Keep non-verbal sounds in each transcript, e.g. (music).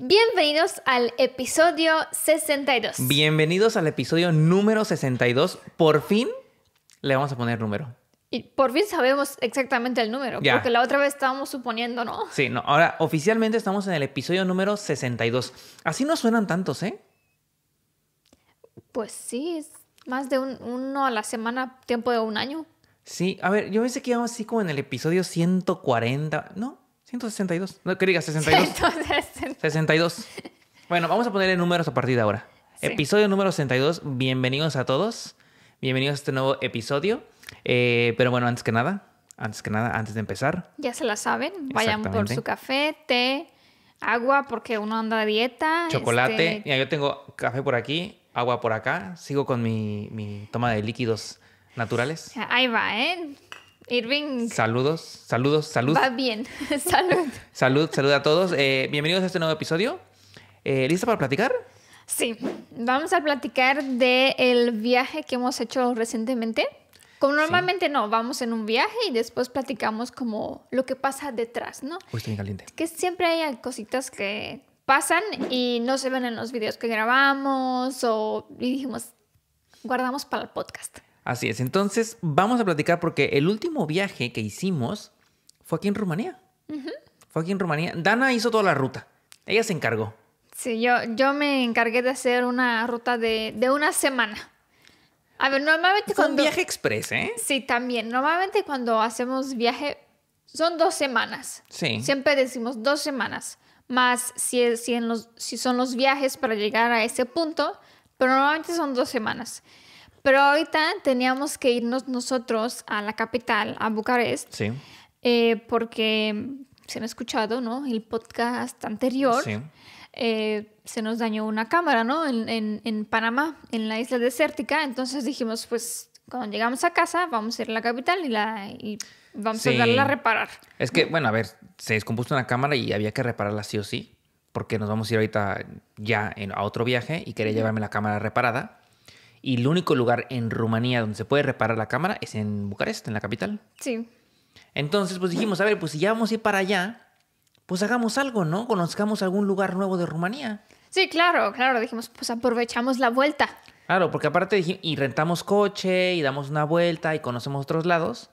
Bienvenidos al episodio 62. Bienvenidos al episodio número 62. Por fin le vamos a poner número. Y por fin sabemos exactamente el número, porque la otra vez estábamos suponiendo, ¿no? Sí, no, ahora oficialmente estamos en el episodio número 62. Así no suenan tantos, ¿eh? Pues sí, es más de uno a la semana, tiempo de un año. Sí, a ver, yo pensé que íbamos así como en el episodio 140, ¿no? 162. No, que diga 62. 162. Bueno, vamos a ponerle números a partir de ahora. Episodio número 62. Bienvenidos a todos. Bienvenidos a este nuevo episodio. Eh, pero bueno, antes que nada, antes que nada, antes de empezar. Ya se la saben. Vayan por su café, té, agua, porque uno anda a dieta. Chocolate. Este, Mira, yo tengo café por aquí, agua por acá. Sigo con mi, mi toma de líquidos naturales. Ahí va, ¿eh? Irving. Saludos, saludos, salud. Va bien, (laughs) salud. salud, salud a todos. Eh, bienvenidos a este nuevo episodio. Eh, ¿Lista para platicar? Sí, vamos a platicar del viaje que hemos hecho recientemente. Como normalmente no, vamos en un viaje y después platicamos como lo que pasa detrás, ¿no? Uy, estoy caliente. Que siempre hay cositas que pasan y no se ven en los videos que grabamos o dijimos, guardamos para el podcast. Así es, entonces vamos a platicar porque el último viaje que hicimos fue aquí en Rumanía. Fue aquí en Rumanía. Dana hizo toda la ruta, ella se encargó. Sí, yo, yo me encargué de hacer una ruta de, una semana. A ver, normalmente cuando... Un viaje express, ¿eh? Sí, también. Normalmente cuando hacemos viaje son dos semanas. Sí. Siempre decimos dos semanas. Más si, si, en los, si son los viajes para llegar a ese punto, pero normalmente son dos semanas. Pero ahorita teníamos que irnos nosotros a la capital, a Bucarest. Sí. Eh, porque se han escuchado, ¿no? El podcast anterior. Eh, se nos dañó una cámara, ¿no? En, Panamá, en la isla desértica. Entonces dijimos, pues cuando llegamos a casa, vamos a ir a la capital y, la, vamos a darla a reparar. Es que, bueno, a ver, se descompuso una cámara y había que repararla sí o sí, porque nos vamos a ir ahorita ya a otro viaje y quería llevarme la cámara reparada. Y el único lugar en Rumanía donde se puede reparar la cámara es en Bucarest, en la capital. Sí. Entonces, pues dijimos, a ver, pues si ya vamos a ir para allá, pues hagamos algo, ¿no? Conozcamos algún lugar nuevo de Rumanía. Sí, claro, claro. Dijimos, pues aprovechamos la vuelta. Claro, porque aparte dijimos, y rentamos coche y damos una vuelta y conocemos otros lados.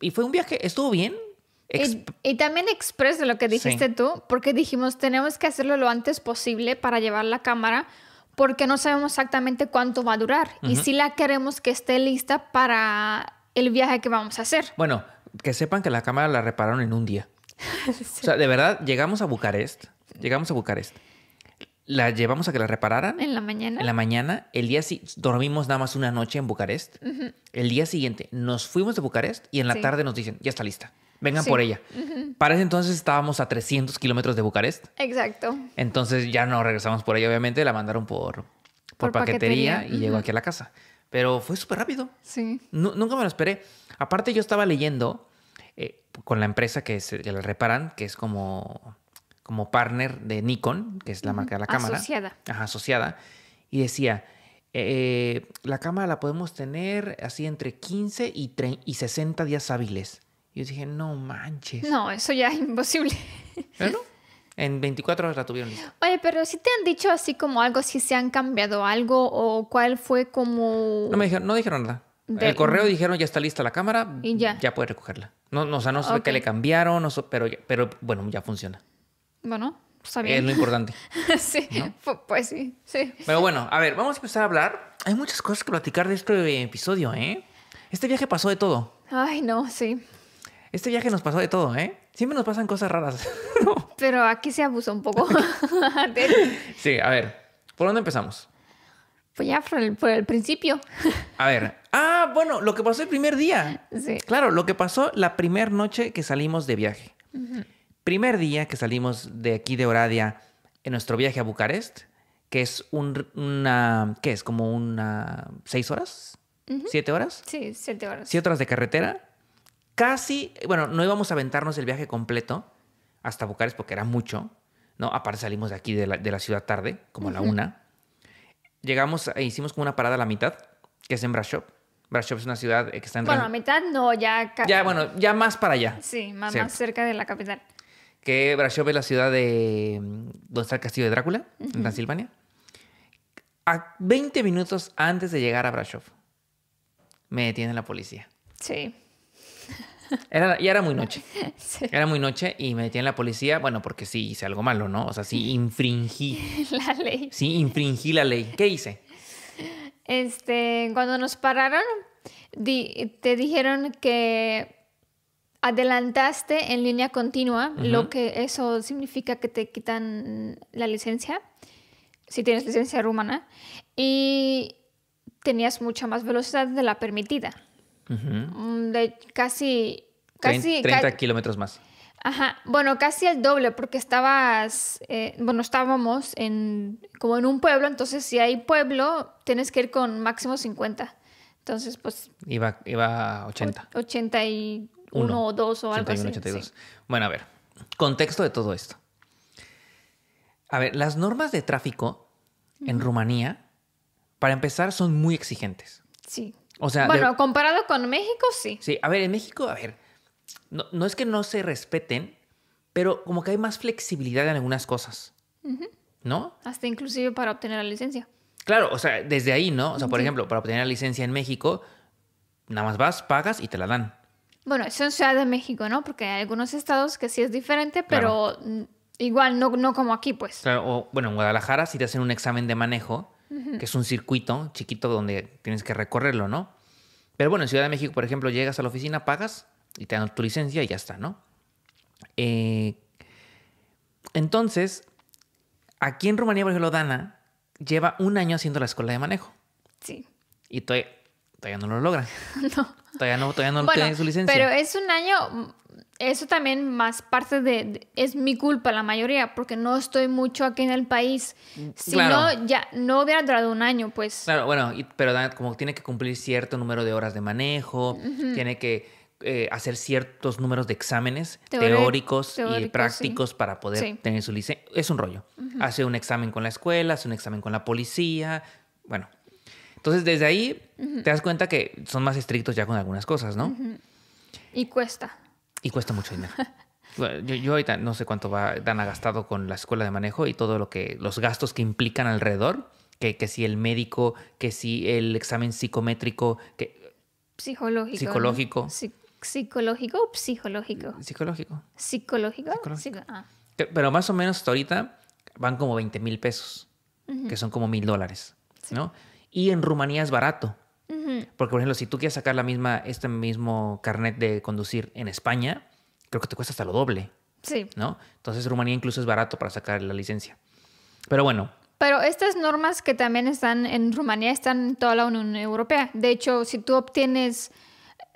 Y fue un viaje, estuvo bien. Y, también expreso lo que dijiste tú, porque dijimos, tenemos que hacerlo lo antes posible para llevar la cámara, porque no sabemos exactamente cuánto va a durar y si la queremos que esté lista para el viaje que vamos a hacer. Bueno, que sepan que la cámara la repararon en un día. (laughs) O sea, de verdad, llegamos a Bucarest, llegamos a Bucarest, la llevamos a que la repararan. En la mañana. En la mañana, el día sí. dormimos nada más una noche en Bucarest. El día siguiente nos fuimos de Bucarest y en la tarde nos dicen, ya está lista vengan por ella. Para ese entonces estábamos a 300 kilómetros de Bucarest. Exacto. Entonces ya no regresamos por ella, obviamente, la mandaron por, por, paquetería, y llegó aquí a la casa. Pero fue súper rápido. Sí. nunca me lo esperé. Aparte, yo estaba leyendo eh, con la empresa que, la reparan, que es como, como partner de Nikon, que es la marca de la cámara. Asociada. Ajá, asociada. Y decía, eh, eh, la cámara la podemos tener así entre 15 y, y 60 días hábiles. Yo dije, no manches. No, eso ya es imposible. Bueno, (laughs) en 24 horas la tuvieron lista. Oye, pero si te han dicho así como algo, si se han cambiado algo o cuál fue como... No me dijeron, no dijeron nada. El correo dijeron, ya está lista la cámara, y ya, ya puede recogerla. No, o sea, no sé qué le cambiaron, pero, pero bueno, ya funciona. Bueno, está bien. Es lo importante. (laughs) sí, pues sí, sí. Pero bueno, a ver, vamos a empezar a hablar. Hay muchas cosas que platicar de este episodio, ¿eh? Este viaje pasó de todo. Ay, no, sí. Este viaje nos pasó de todo, ¿eh? Siempre nos pasan cosas raras. (laughs) Pero aquí se abusó un poco. (laughs) sí, a ver, ¿por dónde empezamos? Pues ya por el, principio. (laughs) a ver. Ah, bueno, lo que pasó el primer día. Sí. Claro, lo que pasó la primera noche que salimos de viaje. Primer día que salimos de aquí de Oradia en nuestro viaje a Bucarest, que es una. ¿Qué es? Como una. ¿Seis horas? ¿Siete horas? Sí, siete horas. ¿Siete horas de carretera? casi, bueno, no íbamos a aventarnos el viaje completo hasta Bucarest porque era mucho, ¿no? Aparte salimos de aquí de la, ciudad tarde, como a la una. Llegamos e hicimos como una parada a la mitad, que es en Brasov. Brasov es una ciudad eh, que está en... Bueno, a mitad no, ya... Ya, bueno, ya más para allá. Sí, más, cerca de la capital. Que Brasov es la ciudad de... Mm, donde está el castillo de Drácula, en Transilvania. A 20 minutos antes de llegar a Brasov, me detiene la policía. Sí. Y ya era muy noche. (laughs) Era muy noche y me en la policía, bueno, porque sí hice algo malo, ¿no? O sea, sí infringí. (laughs) La ley. Sí, infringí la ley. ¿Qué hice? Este, cuando nos pararon, te dijeron que adelantaste en línea continua, lo que eso significa que te quitan la licencia, si tienes licencia rumana, y tenías mucha más velocidad de la permitida. Mm, de casi. casi 30 kilómetros más. bueno, casi el doble, porque estabas, eh, bueno, estábamos en, como en un pueblo, entonces si hay pueblo, tienes que ir con máximo 50. Entonces, pues... Iba, iba 80. 81 Uno, o 2 o algo así. Bueno, a ver, contexto de todo esto. A ver, las normas de tráfico en Rumanía, para empezar, son muy exigentes. Sí bueno, comparado con México, sí. Sí, a ver, en México, a ver, no, es que no se respeten, pero como que hay más flexibilidad en algunas cosas, ¿no? Hasta inclusive para obtener la licencia. Claro, o sea, desde ahí, ¿no? O sea, por ejemplo, para obtener la licencia en México, nada más vas, pagas y te la dan. Bueno, eso en Ciudad de México, ¿no? Porque hay algunos estados que sí es diferente, pero igual no, como aquí, pues. o, bueno, en Guadalajara, si te hacen un examen de manejo, que es un circuito chiquito donde tienes que recorrerlo, ¿no? Pero bueno, en Ciudad de México, por ejemplo, llegas a la oficina, pagas y te dan tu licencia y ya está, ¿no? Eh, entonces, aquí en Rumanía, por ejemplo, Dana lleva un año haciendo la escuela de manejo. Sí. Y todavía, no lo logra. (laughs) no. Todavía no, todavía tiene su licencia. Pero es un año eso también más parte de, es mi culpa la mayoría porque no estoy mucho aquí en el país si no ya no hubiera durado un año pues claro bueno pero como tiene que cumplir cierto número de horas de manejo tiene que eh, hacer ciertos números de exámenes teóricos, y prácticos para poder tener su licencia es un rollo hace un examen con la escuela hace un examen con la policía bueno entonces desde ahí te das cuenta que son más estrictos ya con algunas cosas no y cuesta y cuesta mucho dinero. (laughs) Yo, ahorita no sé cuánto va, dan a gastado con la escuela de manejo y todo lo que los gastos que implican alrededor, que, que si el médico, que si el examen psicométrico, que psicológico, psicológico, psicológico, o psicológico, psicológico, psicológico, ah. Pero más o menos hasta ahorita van como 20 mil pesos, que son como mil dólares, ¿no? Y en Rumanía es barato. Porque, por ejemplo, si tú quieres sacar la misma, este mismo carnet de conducir en España, creo que te cuesta hasta lo doble. Sí. ¿No? Entonces Rumanía incluso es barato para sacar la licencia. Pero bueno. Pero estas normas que también están en Rumanía están en toda la Unión Europea. De hecho, si tú obtienes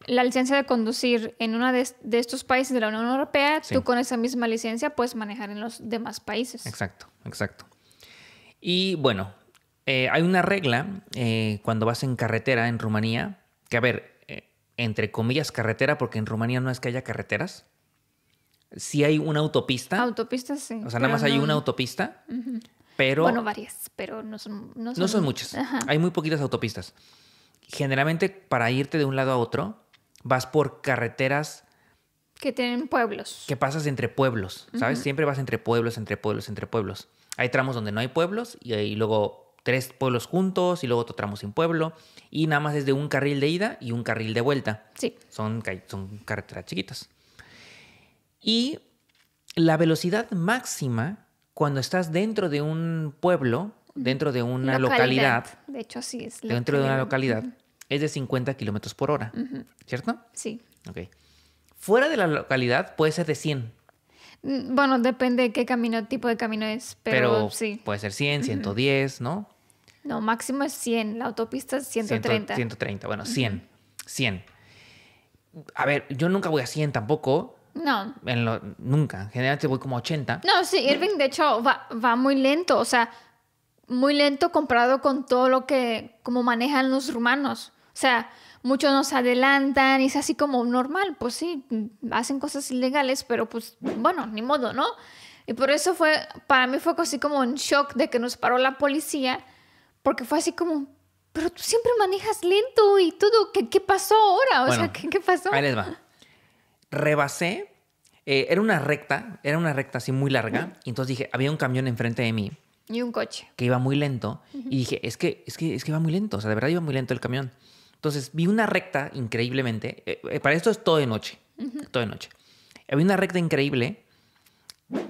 la licencia de conducir en uno de, estos países de la Unión Europea, tú con esa misma licencia puedes manejar en los demás países. Exacto, exacto. Y bueno, eh, hay una regla eh, cuando vas en carretera en Rumanía, que a ver, eh, entre comillas carretera, porque en Rumanía no es que haya carreteras. Sí hay una autopista. Autopistas, sí. O sea, nada más hay una autopista, pero... Bueno, varias, pero no son... No son, muchas. Hay muy poquitas autopistas. Generalmente para irte de un lado a otro, vas por carreteras... Que tienen pueblos. Que pasas entre pueblos, ¿sabes? Siempre vas entre pueblos, entre pueblos, entre pueblos. Hay tramos donde no hay pueblos y, y luego tres pueblos juntos y luego otro tramo sin pueblo. Y nada más es de un carril de ida y un carril de vuelta. Sí. Son, son carreteras chiquitas. Y la velocidad máxima cuando estás dentro de un pueblo, dentro de una localidad. de hecho, sí es. Dentro de una localidad es de 50 kilómetros por hora, ¿cierto? Sí. Ok. Fuera de la localidad puede ser de 100. Mm, bueno, depende de qué camino, tipo de camino es, pero, sí. Puede ser 100, 110, ¿no? No, máximo es 100, la autopista es 130. 130, bueno, 100, 100. A ver, yo nunca voy a 100 tampoco. No. En lo, nunca, generalmente voy como 80. No, sí, Irving de hecho va, va muy lento, o sea, muy lento comparado con todo lo que como manejan los rumanos. O sea, muchos nos adelantan y es así como normal, pues sí, hacen cosas ilegales, pero pues bueno, ni modo, ¿no? Y por eso fue, para mí fue así como un shock de que nos paró la policía porque fue así como, pero tú siempre manejas lento y todo, ¿qué, qué pasó ahora? O sea, ¿qué, ¿qué, pasó? Ahí les va. Rebasé, eh, era una recta, era una recta así muy larga, y entonces dije, había un camión enfrente de mí. Y un coche. Que iba muy lento, y dije, es que, es que, es que iba muy lento, o sea, de verdad iba muy lento el camión. Entonces vi una recta increíblemente, eh, eh, para esto es todo de noche, todo de noche. Había una recta increíble,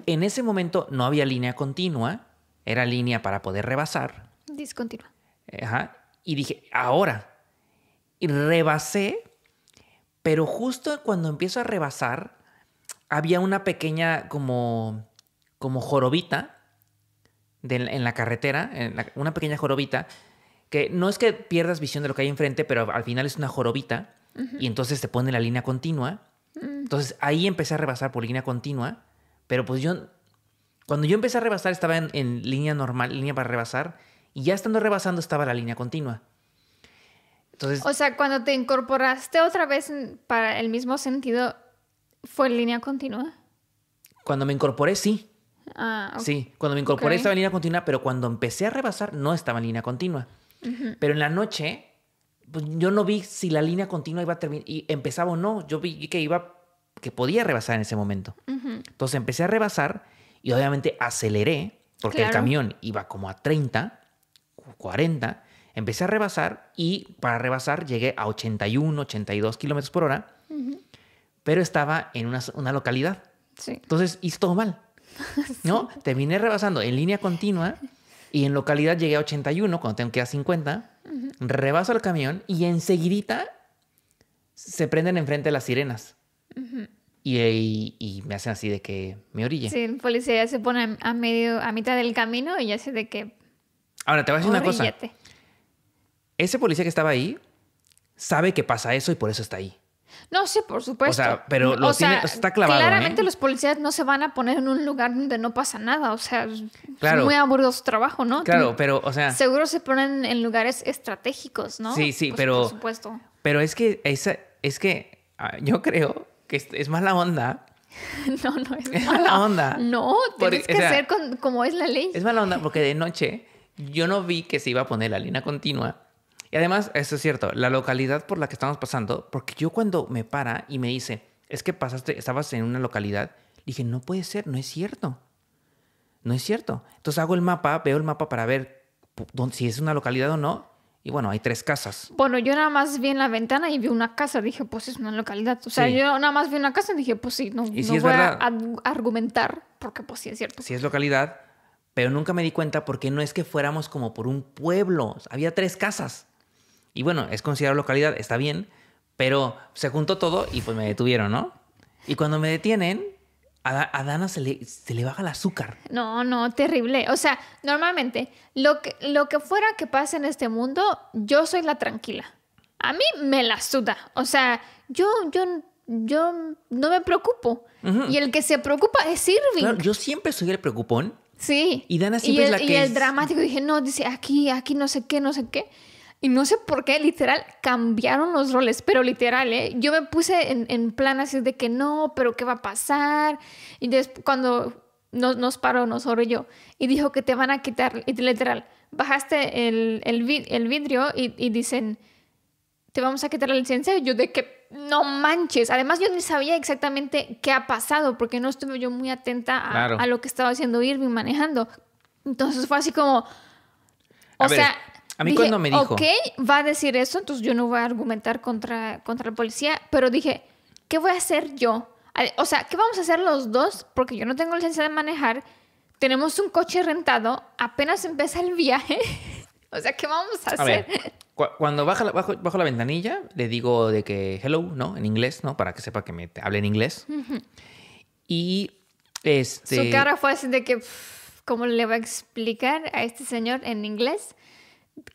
en ese momento no había línea continua, era línea para poder rebasar. Discontinua. Ajá. Y dije, ahora. Y rebasé, pero justo cuando empiezo a rebasar, había una pequeña como, como jorobita en la carretera, una pequeña jorobita, que no es que pierdas visión de lo que hay enfrente, pero al final es una jorobita y entonces te pone la línea continua. Mm. Entonces ahí empecé a rebasar por línea continua, pero pues yo, cuando yo empecé a rebasar estaba en línea normal, línea para rebasar, y ya estando rebasando estaba la línea continua. Entonces, o sea, cuando te incorporaste otra vez para el mismo sentido, ¿fue en línea continua? Cuando me incorporé, sí. Ah, sí, cuando me incorporé estaba línea continua, pero cuando empecé a rebasar no estaba en línea continua. Pero en la noche, pues, yo no vi si la línea continua iba a terminar y empezaba o no. Yo vi que iba, que podía rebasar en ese momento. Entonces empecé a rebasar y obviamente aceleré porque el camión iba como a 30 40, empecé a rebasar y para rebasar llegué a 81, 82 kilómetros por hora, pero estaba en una, localidad. Entonces hice todo mal. (laughs) ¿No? Terminé rebasando en línea continua y en localidad llegué a 81 cuando tengo que ir a 50. Rebaso el camión y enseguidita se prenden enfrente las sirenas. y, me hacen así de que me orille. Sí, el policía se pone a, medio, a mitad del camino y ya sé de que Ahora, te voy a decir una cosa. Ese policía que estaba ahí sabe que pasa eso y por eso está ahí. No, sí, por supuesto. O sea, pero lo está clavado. ¿eh? Claramente los policías no se van a poner en un lugar donde no pasa nada. O sea, es muy aburrido su trabajo, ¿no? Claro, pero, o sea. Seguro se ponen en lugares estratégicos, ¿no? Sí, sí, pues, pero. Por supuesto. Pero es que, es que ah, yo creo que es, (laughs) mala onda. no, no es mala, onda. No, tienes que hacer como es la ley. Es mala onda porque de noche yo no vi que se iba a poner la línea continua. Y además, eso es cierto, la localidad por la que estamos pasando, porque yo cuando me para y me dice, es que pasaste, estabas en una localidad, dije, no puede ser, no es cierto. No es cierto. Entonces hago el mapa, veo el mapa para ver si es una localidad o no. Y bueno, hay tres casas. Bueno, yo nada más vi en la ventana y vi una casa. Dije, pues es una localidad. O sea, yo nada más vi una casa y dije, pues sí, no, voy a argumentar porque pues sí es cierto. Si es localidad, pero nunca me di cuenta porque no es que fuéramos como por un pueblo, había tres casas. Y bueno, es considerado localidad, está bien, pero se juntó todo y pues me detuvieron, ¿no? Y cuando me detienen, a, Dana se le, se le, baja el azúcar. No, no, terrible. O sea, normalmente, lo que, lo que fuera que pase en este mundo, yo soy la tranquila. A mí me la suda. O sea, yo, yo, yo no me preocupo. Y el que se preocupa es Irving. yo siempre soy el preocupón Sí. Y Dana siempre el, la que. Y el dramático, dije, no, dice aquí, aquí, no sé qué, no sé qué. Y no sé por qué, literal, cambiaron los roles, pero literal, ¿eh? Yo me puse en, plan así de que no, pero ¿qué va a pasar? Y después, cuando nos, nos paró, nos y yo, y dijo que te van a quitar, y literal, bajaste el, el, vidrio y, dicen, te vamos a quitar la licencia. Y yo de qué no manches. Además, yo ni sabía exactamente qué ha pasado, porque no estuve yo muy atenta a, lo que estaba haciendo Irving manejando. Entonces fue así como. O sea. a me dijo. Ok, va a decir eso, entonces yo no voy a argumentar contra, contra policía, pero dije, ¿qué voy a hacer yo? O sea, ¿qué vamos a hacer los dos? Porque yo no tengo licencia de manejar, tenemos un coche rentado, apenas empieza el viaje. (laughs) o sea, ¿qué vamos a, hacer? Cuando baja, bajo, bajo, la ventanilla, le digo de que hello, ¿no? En inglés, ¿no? Para que sepa que me hable en inglés. Y este... Su cara fue así de que, ¿cómo le va a explicar a este señor en inglés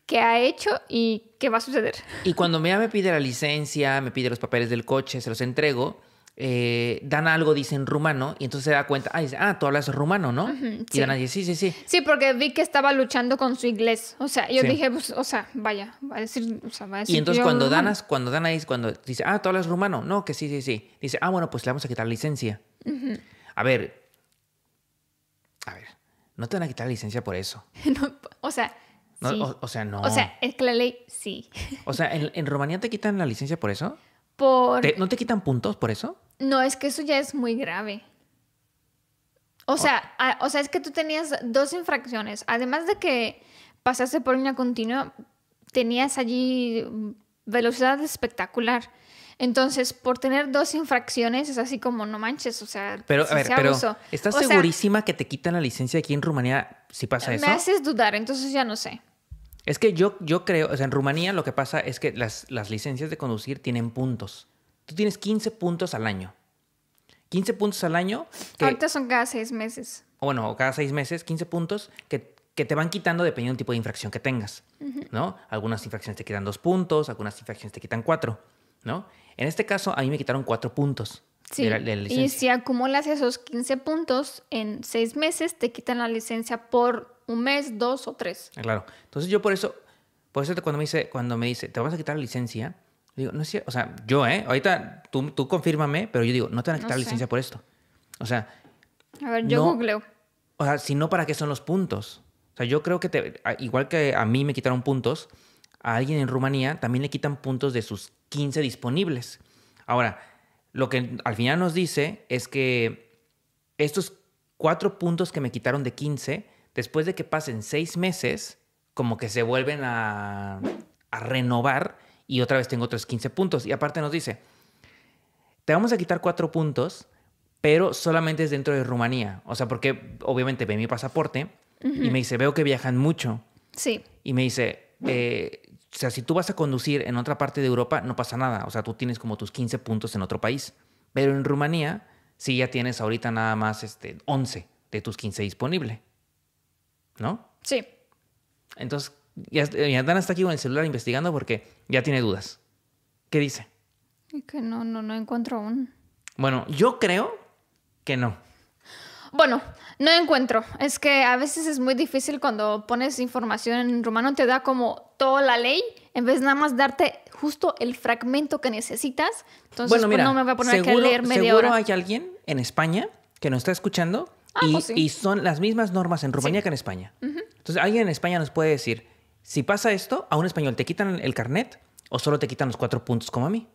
qué ha hecho y qué va a suceder? Y cuando me, me pide la licencia, me pide los papeles del coche, se los entrego. Eh, dan Dana algo dice en rumano y entonces se da cuenta, ah, dice, ah tú hablas rumano, ¿no? Y Dana dice, sí, sí, sí. Sí, porque vi que estaba luchando con su inglés. O sea, yo dije, pues, o sea, vaya, va a decir, o sea, va a decir. Y entonces cuando, Dana, cuando dice, cuando dice, ah, tú hablas rumano, no, que sí, sí, sí. Dice, ah, bueno, pues le vamos a quitar licencia. A ver, a ver, no te van a quitar licencia por eso. (laughs) o sea... sí. o, sea, no. O sea, es que la ley sí. o sea, ¿en, Rumanía te quitan la licencia por eso? Por... ¿No te quitan puntos por eso? No, es que eso ya es muy grave. O sea, o sea, es que tú tenías dos infracciones. Además de que pasaste por línea continua, tenías allí velocidad espectacular. Entonces, por tener dos infracciones es así como no manches, o sea, pero a ver, pero ¿estás segurísima que te quitan la licencia aquí en Rumanía si pasa eso? Me haces dudar, entonces ya no sé. Es que yo, yo creo, o sea, en Rumanía lo que pasa es que las, las licencias de conducir tienen puntos. Tú tienes 15 puntos al año. 15 puntos al año. Que, Ahorita son cada seis meses. O bueno, cada seis meses, 15 puntos que, te van quitando dependiendo del tipo de infracción que tengas, ¿no? Algunas infracciones te quitan dos puntos, algunas infracciones te quitan cuatro, ¿no? En este caso, a mí me quitaron cuatro puntos. Sí. De la, y si acumulas esos 15 puntos en seis meses, te quitan la licencia por un mes, dos o tres. Ah, claro. Entonces yo por eso, por eso cuando me dice, cuando me dice, te vas a quitar la licencia, Digo, no es cierto. O sea, yo, ¿eh? Ahorita tú, tú confírmame, pero yo digo, no te van a quitar licencia por esto. O sea. A ver, yo googleo. O sea, si no, ¿para qué son los puntos? O sea, yo creo que igual que a mí me quitaron puntos, a alguien en Rumanía también le quitan puntos de sus 15 disponibles. Ahora, lo que al final nos dice es que estos cuatro puntos que me quitaron de 15, después de que pasen seis meses, como que se vuelven a renovar y otra vez tengo otros 15 puntos. Y aparte nos dice, te vamos a quitar cuatro puntos, pero solamente es dentro de Rumanía. O sea, porque obviamente ve mi pasaporte y me dice, veo que viajan mucho. Sí. Y me dice, eh, o sea, si tú vas a conducir en otra parte de Europa, no pasa nada. O sea, tú tienes como tus 15 puntos en otro país. Pero en Rumanía, sí ya tienes ahorita nada más este, 11 de tus 15 disponible. ¿No? Sí. Entonces, y Adana está aquí con el celular investigando porque ya tiene dudas. ¿Qué dice? Que no, no, no encuentro aún. Bueno, yo creo que no. Bueno, no encuentro. Es que a veces es muy difícil cuando pones información en rumano, te da como toda la ley, en vez nada más darte justo el fragmento que necesitas. Entonces, bueno, pues, no me voy a poner a leer media seguro hay alguien en España que nos está escuchando ah, pues y, son las mismas normas en Rumanía que en España. Entonces, alguien en España nos puede decir, si pasa esto, a un español te quitan el carnet o solo te quitan los cuatro puntos como a mí.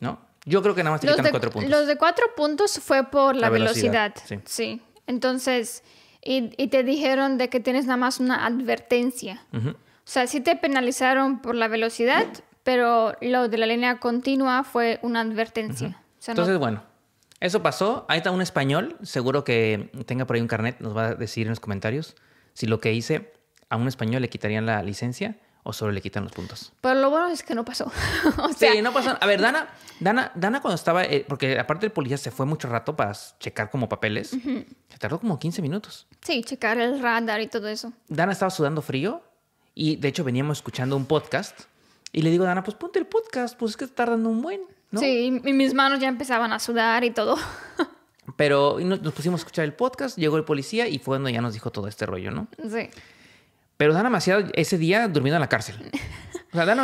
¿No? Yo creo que nada más te quitan de, cuatro puntos. Los de cuatro puntos fue por la, velocidad. Sí. Entonces, y, te dijeron de que tienes nada más una advertencia. O sea, sí te penalizaron por la velocidad, pero lo de la línea continua fue una advertencia. Entonces, bueno, eso pasó. Ahí está un español, seguro que tenga por ahí un carnet, nos va a decir en los comentarios si lo que hice ¿a un español le quitarían la licencia o solo le quitan los puntos? Pero lo bueno es que no pasó. (laughs) Sí, no pasó. A ver, Dana, Dana, Dana cuando estaba, eh, porque aparte el policía se fue mucho rato para checar como papeles, se tardó como 15 minutos. Sí, checar el radar y todo eso. Dana estaba sudando frío y de hecho veníamos escuchando un podcast y le digo, Dana, pues ponte el podcast, pues es que te tardando un buen. Sí, y mis manos ya empezaban a sudar y todo. Pero nos, pusimos a escuchar el podcast, llegó el policía y fue cuando ya nos dijo todo este rollo, ¿no? Sí. Pero Dan demasiado ese día durmiendo en la cárcel. bueno,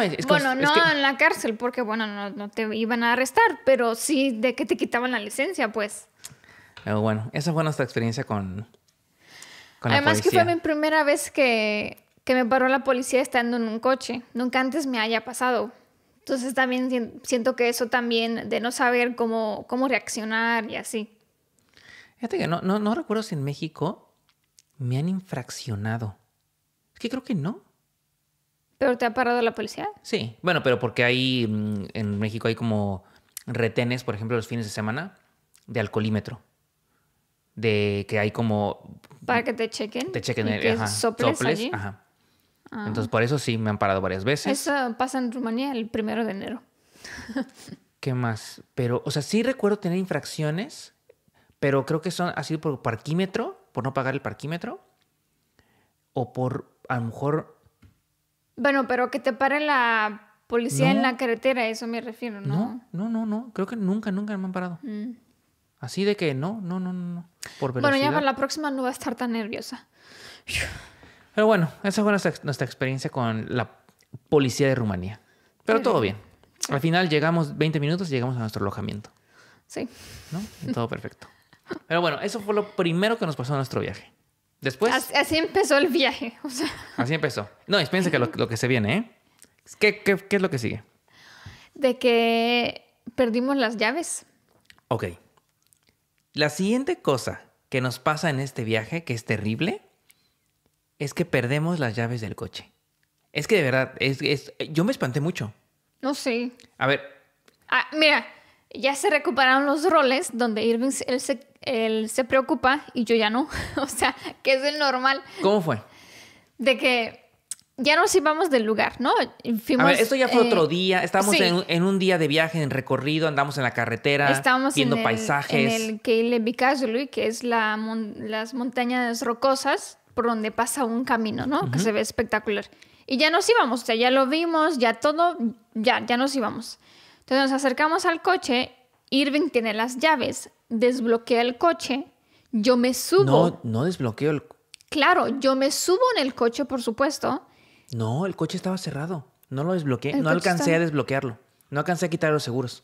no en la cárcel, porque bueno, no, te iban a arrestar, pero sí de que te quitaban la licencia, pues. Pero eh, bueno, esa fue nuestra experiencia con, Además que fue mi primera vez que, me paró la policía estando en un coche. Nunca antes me haya pasado. Entonces también siento que eso también de no saber cómo, cómo reaccionar y así. Fíjate que no, no recuerdo si en México me han infraccionado que creo que no. ¿Pero te ha parado la policía? Sí, bueno, pero porque hay, mm, en México hay como retenes, por ejemplo, los fines de semana, de alcoholímetro. De que hay como... Para que te chequen. Te chequen, el, que Ajá. Ah. Entonces, por eso sí me han parado varias veces. Eso pasa en Rumanía el primero de enero. (laughs) ¿Qué más? Pero, o sea, sí recuerdo tener infracciones, pero creo que son Ha sido por parquímetro, por no pagar el parquímetro, o por a lo mejor... Bueno, pero que te pare la policía en la carretera, eso me refiero, ¿no? No, no, no, Creo que nunca, nunca me han parado. Mm. Así de que no, no, no, no. Bueno, ya para la próxima no va a estar tan nerviosa. (sighs) Pero bueno, esa fue nuestra, experiencia con la policía de Rumanía. Pero todo bien. Al final llegamos 20 minutos y llegamos a nuestro alojamiento. Sí. ¿No? Todo (laughs) perfecto. Pero bueno, eso fue lo primero que nos pasó en nuestro viaje. Después. Así, empezó el viaje. (laughs) O sea. Así empezó. No, espérense que lo, que se viene, ¿eh? ¿Qué, es lo que sigue? De que perdimos las llaves. Ok. La siguiente cosa que nos pasa en este viaje, que es terrible, es que perdemos las llaves del coche. Es que de verdad, yo me espanté mucho. No sé. A ver. Ah, mira, ya se recuperaron los roles donde Irving él se, él se preocupa y yo ya no. (laughs) o sea, que es el normal. ¿Cómo fue? De que ya nos íbamos del lugar, ¿no? a ver, esto ya fue otro eh, día. Estábamos en, en, un día de viaje, en recorrido, andamos en la carretera, viendo paisajes. En el Keile que es la las montañas rocosas por donde pasa un camino, ¿no? Que se ve espectacular. Y ya nos íbamos, o sea, ya lo vimos, ya todo, ya, ya nos íbamos. Entonces nos acercamos al coche, Irving tiene las llaves, desbloquea el coche, yo me subo. No, no desbloqueo el Claro, yo me subo en el coche, por supuesto. No, el coche estaba cerrado. No lo desbloqueé, no alcancé a desbloquearlo. No alcancé a quitar los seguros.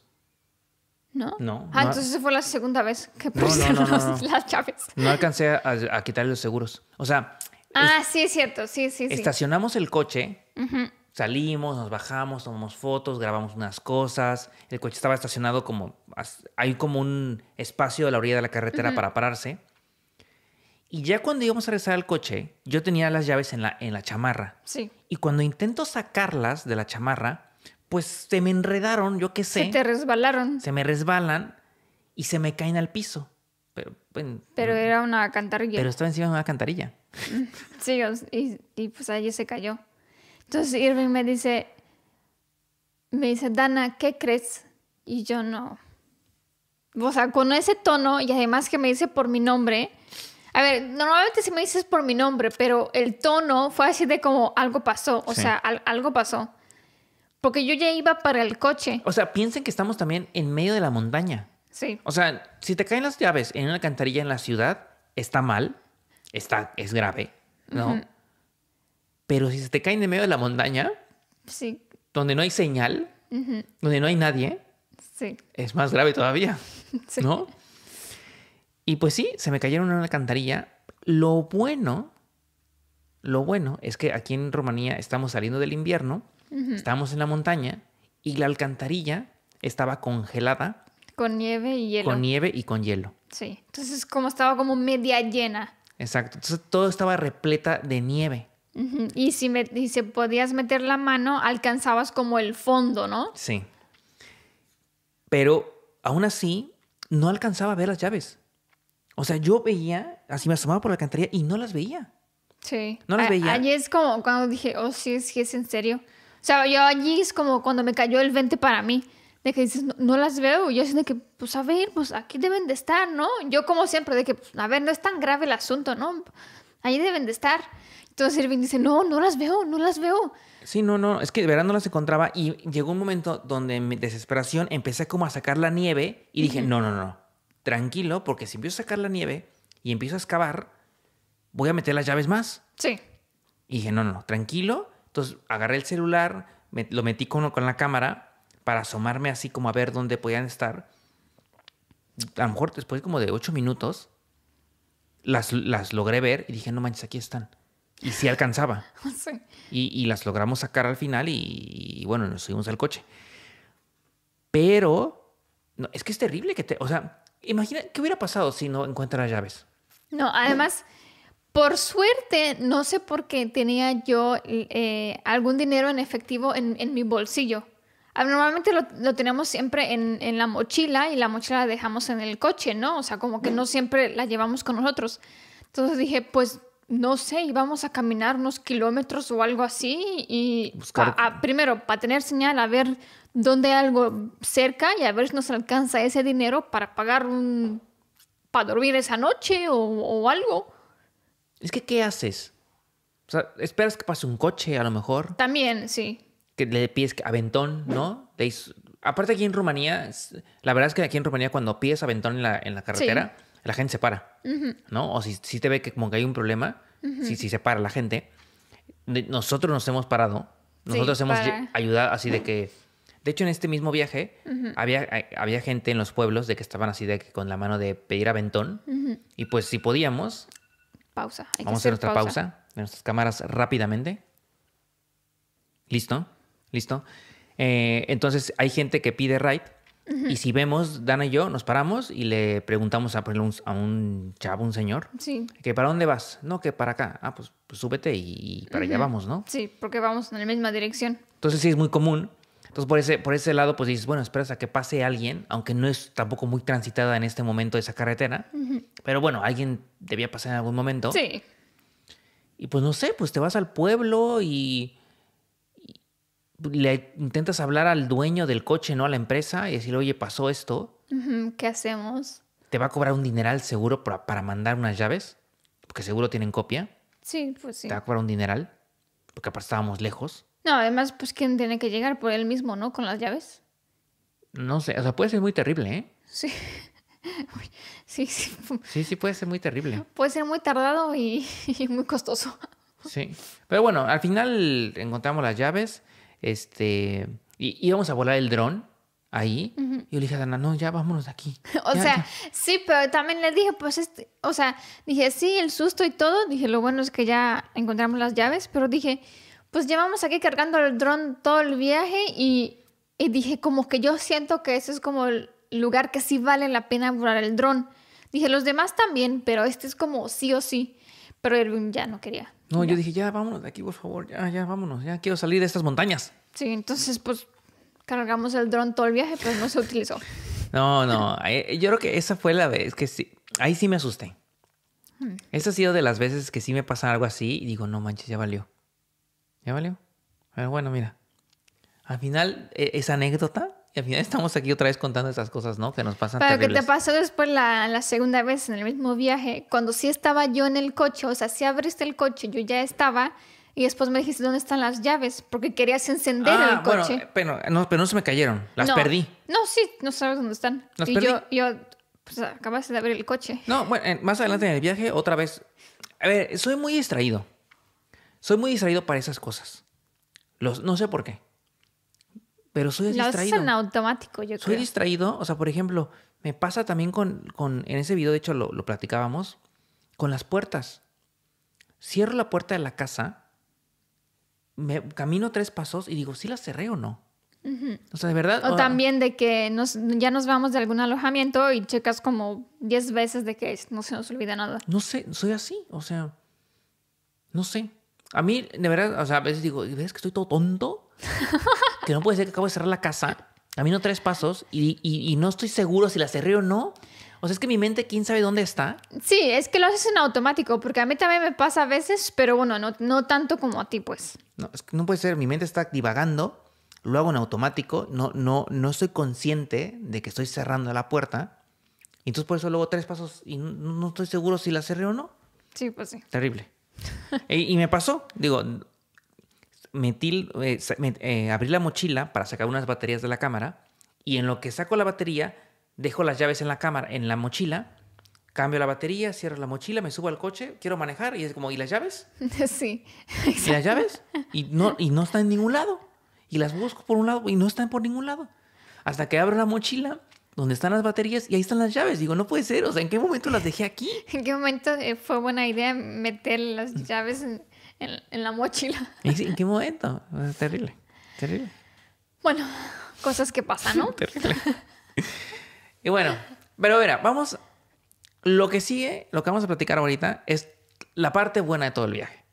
¿No? No. Ah, entonces fue la segunda vez que puse no, las llaves. No alcancé a, quitar los seguros. O sea. Ah, sí, es cierto. Sí, sí, sí. Estacionamos el coche. Salimos, nos bajamos, tomamos fotos, grabamos unas cosas. El coche estaba estacionado como... Hay como un espacio a la orilla de la carretera para pararse. Y ya cuando íbamos a regresar al coche, yo tenía las llaves en la, en la chamarra. Sí. Y cuando intento sacarlas de la chamarra, pues se me enredaron, yo qué sé. Se te resbalaron. Se me resbalan y se me caen al piso. Pero, pero mm, era una cantarilla. Pero estaba encima de una cantarilla. Mm, sí, y, y pues allí se cayó. Entonces Irving me dice, me dice, Dana, ¿qué crees? Y yo no. O sea, con ese tono y además que me dice por mi nombre. A ver, normalmente si me dices por mi nombre, pero el tono fue así de como algo pasó. O sea, algo pasó. Porque yo ya iba para el coche. O sea, piensen que estamos también en medio de la montaña. Sí. O sea, si te caen las llaves en una alcantarilla en la ciudad, está mal. Está, es grave, ¿no? Pero si se te caen de medio de la montaña, sí. donde no hay señal, donde no hay nadie, es más grave todavía, (laughs) ¿no? Y pues sí, se me cayeron en una alcantarilla. Lo bueno, lo bueno es que aquí en Rumanía estamos saliendo del invierno, estamos en la montaña y la alcantarilla estaba congelada. Con nieve y hielo. Con nieve y con hielo. Sí, entonces como estaba como media llena. Exacto, entonces todo estaba repleta de nieve. Y si, me, y podías meter la mano, alcanzabas como el fondo, ¿no? Sí. Pero aún así, no alcanzaba a ver las llaves. O sea, yo veía, así me asomaba por la cantería y no las veía. Sí. No las veía. Allí es como cuando dije, oh, sí, sí, es en serio. O sea, yo allí es como cuando me cayó el 20 para mí. De que dices, no, las veo. Yo de que, pues a ver, pues aquí deben de estar, ¿no? Yo como siempre, de que, pues, a ver, no es tan grave el asunto, ¿no? Ahí deben de estar. Entonces Irving dice, no, no las veo, no las veo. Sí, no, no, es que de no las encontraba y llegó un momento donde en mi desesperación empecé como a sacar la nieve y dije, no, no, no, tranquilo, porque si empiezo a sacar la nieve y empiezo a excavar, voy a meter las llaves más. Sí. Y dije, no, no, tranquilo. Entonces agarré el celular, lo metí con, la cámara para asomarme así como a ver dónde podían estar. A lo mejor después como de ocho minutos, las, las logré ver y dije, no manches, aquí están. Y sí alcanzaba. (laughs) Y, las logramos sacar al final y, bueno, nos subimos al coche. Pero no, es que es terrible que te. O sea, imagina, ¿qué hubiera pasado si no encuentran las llaves? No, además, por suerte, no sé por qué tenía yo eh, algún dinero en efectivo en, mi bolsillo. Ah, normalmente lo, lo tenemos siempre en, en, la mochila y la mochila la dejamos en el coche, ¿no? O sea, como que no siempre la llevamos con nosotros. Entonces dije, pues no sé, íbamos a caminar unos kilómetros o algo así y Buscar... primero para tener señal a ver dónde hay algo cerca y a ver si nos alcanza ese dinero para pagar un para dormir esa noche o, algo. Es que ¿qué haces? O sea, esperas que pase un coche a lo mejor. También, sí. Que le pides aventón, ¿no? Aparte aquí en Rumanía, la verdad es que aquí en Rumanía cuando pides aventón en la, en la carretera, la gente se para, ¿no? O si, si, te ve que como que hay un problema, si, se para la gente, nosotros nos hemos parado, nosotros hemos ayudado así de que... De hecho, en este mismo viaje había, eh, había gente en los pueblos de que estaban así de que con la mano de pedir aventón. Y pues si podíamos... Pausa. vamos a hacer nuestra pausa. de nuestras cámaras rápidamente. ¿Listo? ¿Listo? Eh, entonces hay gente que pide ride y si vemos, Dana y yo nos paramos y le preguntamos a, un chavo, un señor, que para dónde vas, no, que para acá, ah, pues, pues súbete y, para allá vamos, ¿no? Sí, porque vamos en la misma dirección. Entonces sí es muy común. Entonces por ese, por ese lado, pues dices, bueno, esperas a que pase alguien, aunque no es tampoco muy transitada en este momento esa carretera, pero bueno, alguien debía pasar en algún momento. Sí. Y pues no sé, pues te vas al pueblo y le intentas hablar al dueño del coche, ¿no? A la empresa y decirle, oye, pasó esto. ¿Qué hacemos? Te va a cobrar un dineral seguro para mandar unas llaves, porque seguro tienen copia. Sí, pues sí. Te va a cobrar un dineral, porque aparte estábamos lejos. No, además, pues, ¿quién tiene que llegar? Por él mismo, ¿no? Con las llaves. No sé, o sea, puede ser muy terrible, ¿eh? Sí. (laughs) Sí, sí. Sí, sí, puede ser muy terrible. Puede ser muy tardado y, (laughs) y muy costoso. Sí. Pero bueno, al final encontramos las llaves este, y, íbamos a volar el dron ahí. Y yo le dije a Dana, no, ya vámonos de aquí. (laughs) o sea, sí, pero también le dije, pues, este, o sea, dije, sí, el susto y todo. Dije, lo bueno es que ya encontramos las llaves, pero dije, pues llevamos aquí cargando el dron todo el viaje y, dije, como que yo siento que ese es como el lugar que sí vale la pena volar el dron. Dije, los demás también, pero este es como sí o sí. Pero ya no quería. No, yo dije, ya vámonos de aquí, por favor, ya, ya vámonos, ya quiero salir de estas montañas. Sí, entonces pues cargamos el dron todo el viaje, pues, no se utilizó. (laughs) No, no, eh, yo creo que esa fue la vez que sí, ahí sí me asusté. Hmm. Esa ha sido de las veces que sí me pasa algo así y digo, no manches, ya valió. ¿Ya valió? Pero bueno, mira. Al final, e, esa anécdota y al final estamos aquí otra vez contando esas cosas, ¿no? Que nos pasan. Pero que te pasó después la, segunda vez en el mismo viaje, cuando sí estaba yo en el coche, o sea, si abriste el coche, yo ya estaba, y después me dijiste dónde están las llaves, porque querías encender el ah, coche. pero, no, pero no se me cayeron, las perdí. No, sí, no sabes dónde están. y yo, pues, acabaste de abrir el coche. No, bueno, más adelante en el viaje, otra vez. A ver, soy muy distraído. Soy muy distraído para esas cosas. Los, no sé por qué pero soy distraído. No, es en automático, yo soy creo. Soy distraído, o sea, por ejemplo, me pasa también con, con en ese video, de hecho lo, lo platicábamos, con las puertas. Cierro la puerta de la casa, me camino tres pasos y digo, ¿sí la cerré o no? O sea, de verdad. O, también de que nos, ya nos vamos de algún alojamiento y checas como diez veces de que no se nos olvida nada. No sé, soy así, o sea, no sé. A mí, de verdad, o sea, a veces digo, ¿ves que estoy todo tonto? que no puede ser que acabo de cerrar la casa, A mí no tres pasos y, y, no estoy seguro si la cerré o no. O sea, es que mi mente, quién sabe dónde está. Sí, es que lo haces en automático, porque a mí también me pasa a veces, pero bueno, no, no tanto como a ti, pues. No, es que no puede ser, mi mente está divagando, lo hago en automático, no, no, no soy consciente de que estoy cerrando la puerta, y entonces por eso luego tres pasos y no, estoy seguro si la cerré o no. Sí, pues sí. Terrible. (laughs) y, y me pasó, digo, metí, eh, eh, abrí la mochila para sacar unas baterías de la cámara y en lo que saco la batería, dejo las llaves en la cámara, en la mochila, cambio la batería, cierro la mochila, me subo al coche, quiero manejar y es como, ¿y las llaves? (laughs) Sí. ¿Y las llaves? Y no, y no están en ningún lado. Y las busco por un lado y no están por ningún lado. Hasta que abro la mochila donde están las baterías y ahí están las llaves. Digo, no puede ser, o sea, ¿en qué momento las dejé aquí? (laughs) ¿En qué momento eh, fue buena idea meter las llaves en en, la mochila. ¿En qué momento? Terrible, terrible. Bueno, cosas que pasan, ¿no? (laughs) terrible. Y bueno, pero mira, vamos. Lo que sigue, lo que vamos a platicar ahorita, es la parte buena de todo el viaje.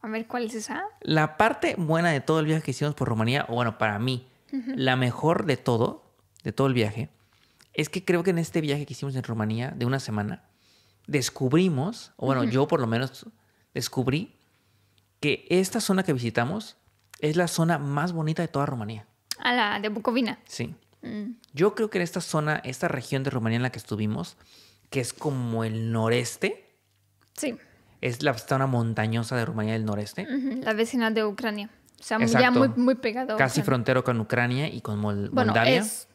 A ver, ¿cuál es esa? La parte buena de todo el viaje que hicimos por Rumanía, o bueno, para mí, la mejor de todo, de todo el viaje, es que creo que en este viaje que hicimos en Rumanía de una semana, descubrimos, o bueno, yo por lo menos descubrí esta zona que visitamos es la zona más bonita de toda Rumanía. A la de Bucovina. Sí. Mm. Yo creo que en esta zona, esta región de Rumanía en la que estuvimos, que es como el noreste. Sí. Es la zona montañosa de Rumanía del noreste. La vecina de Ucrania. O sea, ya muy, muy pegado. Casi frontero con Ucrania y con bueno, Moldavia. Es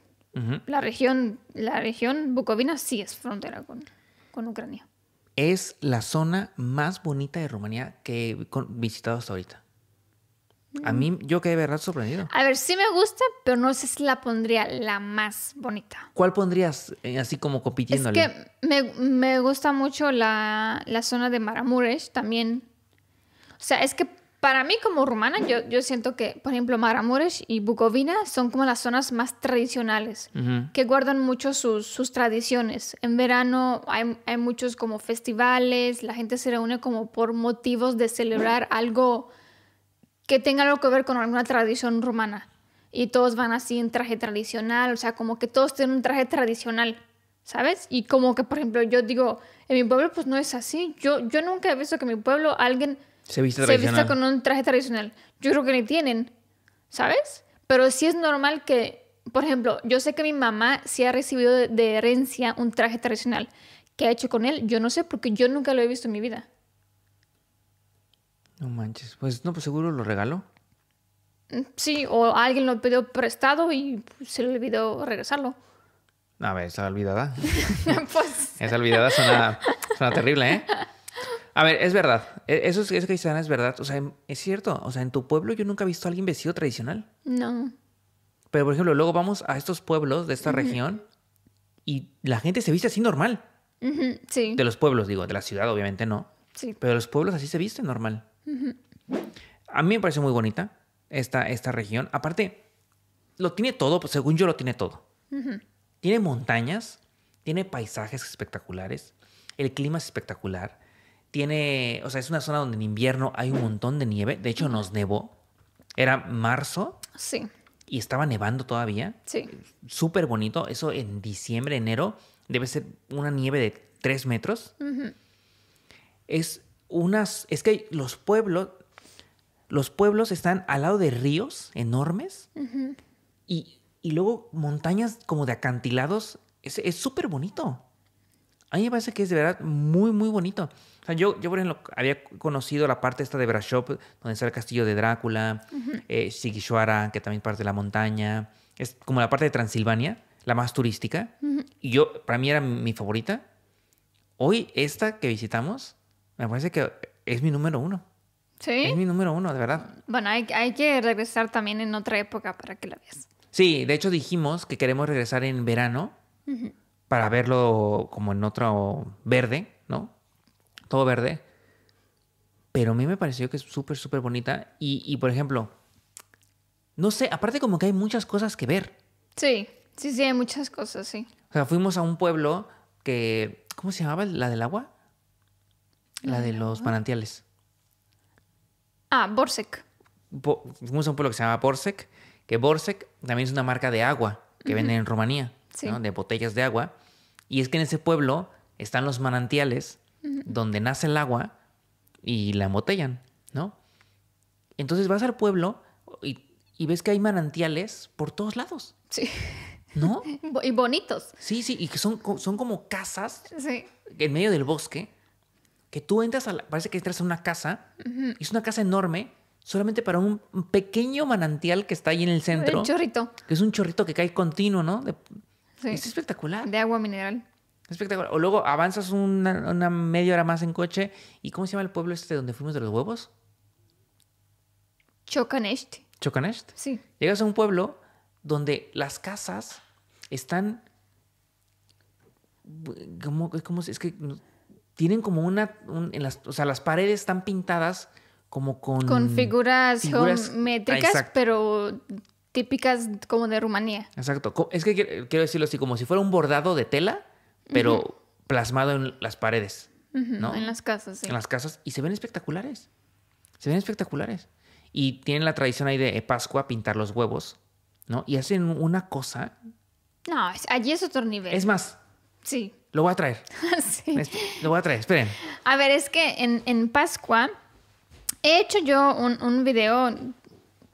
la, región, la región Bucovina sí es frontera con, con Ucrania es la zona más bonita de Rumanía que he visitado hasta ahorita. A mí, yo quedé verdad sorprendido. A ver, sí me gusta, pero no sé si la pondría la más bonita. ¿Cuál pondrías eh, así como compitiéndole? Es que me, gusta mucho la, la zona de Maramures también. O sea, es que para mí, como rumana, yo, siento que, por ejemplo, Maramores y Bucovina son como las zonas más tradicionales, que guardan mucho sus, tradiciones. En verano hay, muchos como festivales, la gente se reúne como por motivos de celebrar algo que tenga algo que ver con alguna tradición rumana. Y todos van así en traje tradicional, o sea, como que todos tienen un traje tradicional, ¿sabes? Y como que, por ejemplo, yo digo, en mi pueblo pues no es así. Yo, yo nunca he visto que en mi pueblo alguien se tradicional. se con un traje tradicional. Yo creo que ni tienen, ¿sabes? Pero sí es normal que, por ejemplo, yo sé que mi mamá sí ha recibido de, herencia un traje tradicional. ¿Qué ha hecho con él? Yo no sé porque yo nunca lo he visto en mi vida. No manches, pues no, pues seguro lo regaló. Mm, sí, o alguien lo pidió prestado y se le olvidó regresarlo. A ver, esa olvidada. (laughs) pues... Esa olvidada suena, suena terrible, ¿eh? (laughs) A ver, es verdad. E, eso, es, eso que es verdad. O sea, em, es cierto. O sea, en tu pueblo yo nunca he visto a alguien vestido tradicional. No. Pero, por ejemplo, luego vamos a estos pueblos de esta región y la gente se viste así normal. Sí. De los pueblos, digo, de la ciudad obviamente no. Sí. Pero los pueblos así se viste normal. A mí me parece muy bonita esta, esta región. Aparte, lo tiene todo, pues, según yo lo tiene todo. Tiene montañas, tiene paisajes espectaculares, el clima es espectacular tiene, o sea, es una zona donde en invierno hay un montón de nieve. De hecho, nos nevó. Era marzo. Sí. Y estaba nevando todavía. Sí. Súper bonito. Eso en diciembre, enero. Debe ser una nieve de tres metros. Es unas. Es que los pueblos. Los pueblos están al lado de ríos enormes. y, y, luego montañas como de acantilados. Es súper bonito. A mí me parece que es de verdad muy, muy bonito. O sea, yo, yo, por ejemplo, había conocido la parte esta de Brashop, donde está el castillo de Drácula, uh que también parte de la montaña. Es como la parte de Transilvania, la más turística. Y yo, para mí era mi favorita. Hoy, esta que visitamos, me parece que es mi número uno. Sí. Es mi número uno, de verdad. Bueno, hay, hay que regresar también en otra época para que la veas. Sí, de hecho dijimos que queremos regresar en verano. Uh para verlo como en otro verde, ¿no? Todo verde. Pero a mí me pareció que es súper, súper bonita. Y, y, por ejemplo, no sé, aparte como que hay muchas cosas que ver. Sí, sí, sí, hay muchas cosas, sí. O sea, fuimos a un pueblo que, ¿cómo se llamaba? ¿La del agua? La de los manantiales. Ah, Borsec. fuimos a un pueblo que se llama Borsec, que Borsec también es una marca de agua que vende venden en Rumanía de botellas de agua. Y es que en ese pueblo están los manantiales donde nace el agua y la embotellan, ¿no? Entonces vas al pueblo y, ves que hay manantiales por todos lados. Sí. ¿No? (laughs) Y bonitos. Sí, sí, y que son, son como casas en medio del bosque, que tú entras a la, parece que entras a una casa, es una casa enorme, solamente para un pequeño manantial que está ahí en el centro. Un chorrito. Que es un chorrito que cae continuo, ¿no? Es espectacular. De agua mineral. Espectacular. O luego avanzas una, media hora más en coche. ¿Y cómo se llama el pueblo este donde fuimos de los huevos? Chocanest. Chocanest. Sí. Llegas a un pueblo donde las casas están. ¿Cómo, cómo es que tienen como una. o sea, las paredes están pintadas como con. Con figuras, geométricas, ah, pero típicas como de Rumanía. Exacto. Es que quiero decirlo así, como si fuera un bordado de tela, pero plasmado en las paredes. ¿no? En las casas, sí. En las casas. Y se ven espectaculares. Se ven espectaculares. Y tienen la tradición ahí de eh, Pascua pintar los huevos, ¿no? Y hacen una cosa. No, allí es otro nivel. Es más. Sí. Lo voy a traer. (laughs) sí. Lo voy a traer, esperen. A ver, es que en, Pascua he hecho yo un, un video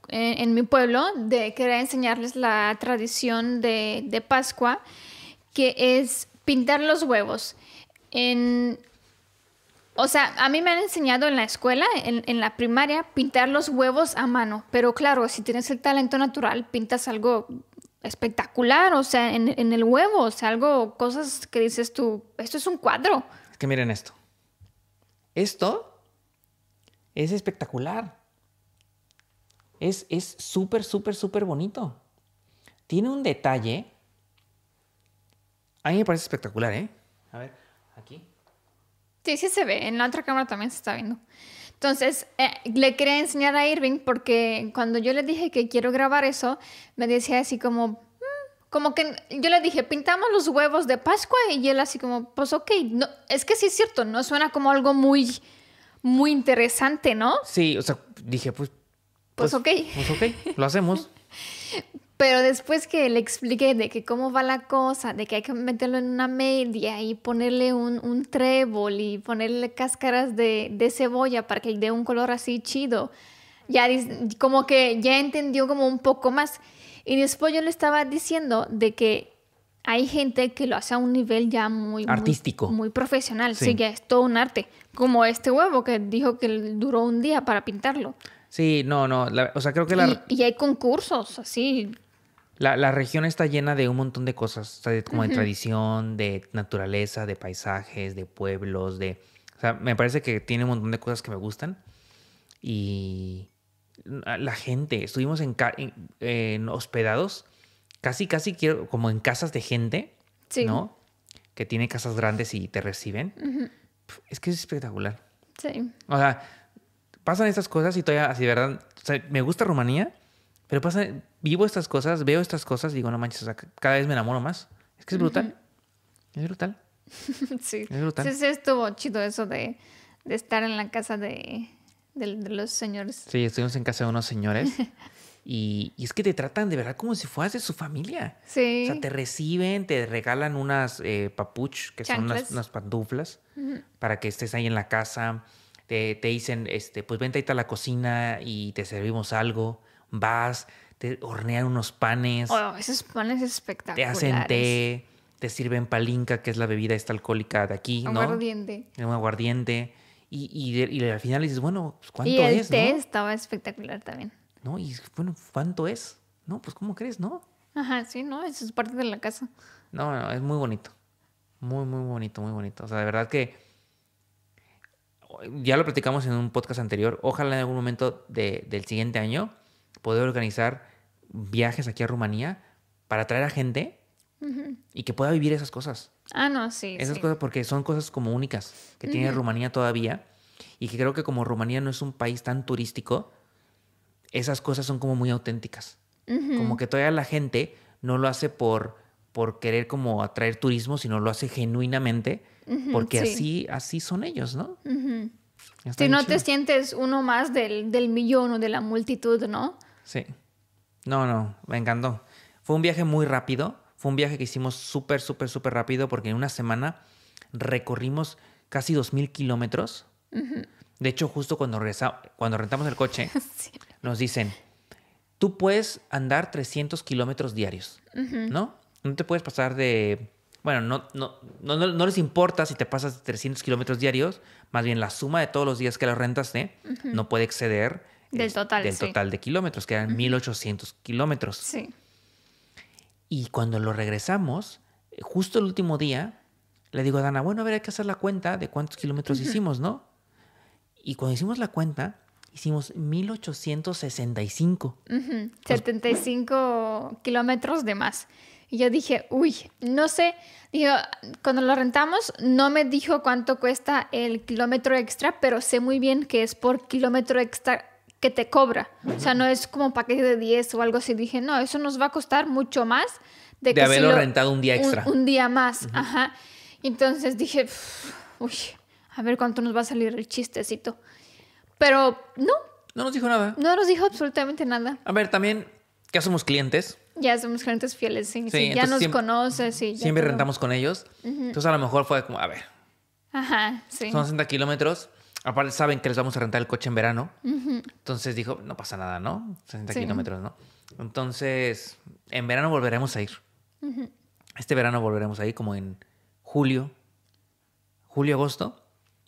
en, mi pueblo de querer enseñarles la tradición de, Pascua, que es pintar los huevos. En, o sea, a mí me han enseñado en la escuela, en, la primaria, pintar los huevos a mano. Pero claro, si tienes el talento natural, pintas algo espectacular, o sea, en, el huevo, o sea, algo, cosas que dices tú, esto es un cuadro. Es que miren esto. Esto es espectacular. Es súper, súper, súper bonito. Tiene un detalle. A mí me parece espectacular, ¿eh? A ver, aquí. Sí, sí se ve. En la otra cámara también se está viendo. Entonces, eh, le quería enseñar a Irving porque cuando yo le dije que quiero grabar eso, me decía así como, mm", como que yo le dije, pintamos los huevos de Pascua y él así como, pues ok, no, es que sí es cierto, no suena como algo muy, muy interesante, ¿no? Sí, o sea, dije, pues pues, pues ok. Pues ok, lo hacemos. (laughs) Pero después que le expliqué de que cómo va la cosa, de que hay que meterlo en una media y ponerle un, trébol y ponerle cáscaras de, cebolla para que dé un color así chido, ya como que ya entendió como un poco más. Y después yo le estaba diciendo de que hay gente que lo hace a un nivel ya muy... Artístico. Muy, profesional, sí. sí, ya es todo un arte. Como este huevo que dijo que duró un día para pintarlo. Sí, no, no. o sea, creo que la. Y, hay concursos, así. La, región está llena de un montón de cosas, como de tradición, de naturaleza, de paisajes, de pueblos, de. O sea, me parece que tiene un montón de cosas que me gustan. Y la gente, estuvimos en, hospedados, casi, casi quiero, como en casas de gente, sí. ¿no? Que tiene casas grandes y te reciben. Es que es espectacular. Sí. O sea, pasan estas cosas y todavía así, ¿verdad? O sea, me gusta Rumanía, pero pasa, vivo estas cosas, veo estas cosas y digo, no manches, cada vez me enamoro más. Es que es brutal. (laughs) Es brutal. sí. Es brutal. Sí, estuvo chido eso de, de estar en la casa de, de, los señores. Sí, estuvimos en casa de unos señores. (laughs) y, y, es que te tratan de verdad como si fueras de su familia. Sí. O sea, te reciben, te regalan unas eh, papuch, que son unas, unas pantuflas, para que estés ahí en la casa te, dicen, este, pues vente ahí a la cocina y te servimos algo, vas, te hornean unos panes. Oh, esos panes espectaculares. Te hacen té, te sirven palinca, que es la bebida esta alcohólica de aquí, ¿no? Un aguardiente. Un aguardiente. Y, al final dices, bueno, pues ¿cuánto y el té estaba espectacular también. No, y bueno, ¿cuánto es? No, pues ¿cómo crees, no? Ajá, sí, no, eso es parte de la casa. No, no, es muy bonito. Muy, muy bonito, muy bonito. O sea, de verdad que ya lo platicamos en un podcast anterior, ojalá en algún momento del siguiente año poder organizar viajes aquí a Rumanía para atraer a gente y que pueda vivir esas cosas. Ah, no, sí. Esas cosas porque son cosas como únicas que tiene Rumanía todavía y que creo que como Rumanía no es un país tan turístico, esas cosas son como muy auténticas. Como que todavía la gente no lo hace por, por querer como atraer turismo, sino lo hace genuinamente porque así, así son ellos, ¿no? Si no te sientes uno más del, millón o de la multitud, ¿no? Sí. No, no, me encantó. Fue un viaje muy rápido, fue un viaje que hicimos súper, súper, súper rápido porque en una semana recorrimos casi 2.000 kilómetros. De hecho, justo cuando, regresa, cuando rentamos el coche, (laughs) nos dicen, tú puedes andar 300 kilómetros diarios, ¿no? No te puedes pasar de bueno, no, no, no, les importa si te pasas 300 kilómetros diarios, más bien la suma de todos los días que lo rentaste ¿eh? no puede exceder del total, de kilómetros, que eran 1800 kilómetros. Sí. Y cuando lo regresamos, justo el último día, le digo a Dana, bueno, a ver, hay que hacer la cuenta de cuántos kilómetros hicimos, ¿no? Y cuando hicimos la cuenta, hicimos 1865. 75 kilómetros de más. Y yo dije, uy, no sé. Digo, cuando lo rentamos, no me dijo cuánto cuesta el kilómetro extra, pero sé muy bien que es por kilómetro extra que te cobra. O sea, no es como paquete de 10 o algo así. Dije, no, eso nos va a costar mucho más de, que haberlo rentado un día extra. Un, día más, ajá. Entonces dije, uy, a ver cuánto nos va a salir el chistecito. Pero no. No nos dijo nada. No nos dijo absolutamente nada. A ver, también ya somos clientes. Ya somos clientes fieles, sí. ya nos conoce. conoces. Sí, siempre rentamos con ellos. Entonces a lo mejor fue como, a ver. Ajá, sí. Son 60 kilómetros. Aparte saben que les vamos a rentar el coche en verano. Entonces dijo, no pasa nada, ¿no? 60 kilómetros, ¿no? Entonces, en verano volveremos a ir. Este verano volveremos a ir como en julio, julio, agosto.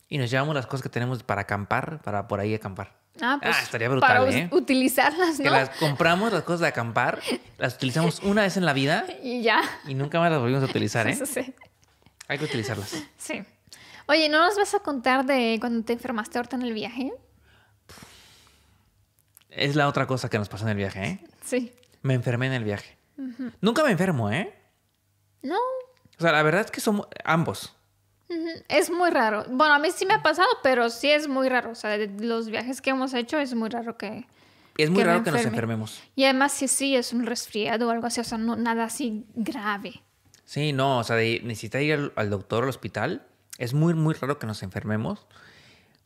Y nos llevamos las cosas que tenemos para acampar, para por ahí acampar. Ah, ah, pues estaría brutal, para ¿eh? utilizarlas, ¿no? Que las compramos, las cosas de acampar, las utilizamos (laughs) una vez en la vida. Y ya. Y nunca más las volvimos a utilizar, ¿eh? Eso (laughs) sí. Hay que utilizarlas. Sí. Oye, ¿no nos vas a contar de cuando te enfermaste ahorita en el viaje? Es la otra cosa que nos pasó en el viaje, ¿eh? Sí. Me enfermé en el viaje. Nunca me enfermo, ¿eh? No. O sea, la verdad es que somos ambos. Es muy raro. Bueno, a mí sí me ha pasado, pero sí es muy raro. O sea, de los viajes que hemos hecho es muy raro que... Es muy raro que nos enfermemos. Y además sí, sí, es un resfriado o algo así, o sea, no, nada así grave. Sí, no, o sea, necesita ir al, doctor, al hospital. Es muy, muy raro que nos enfermemos.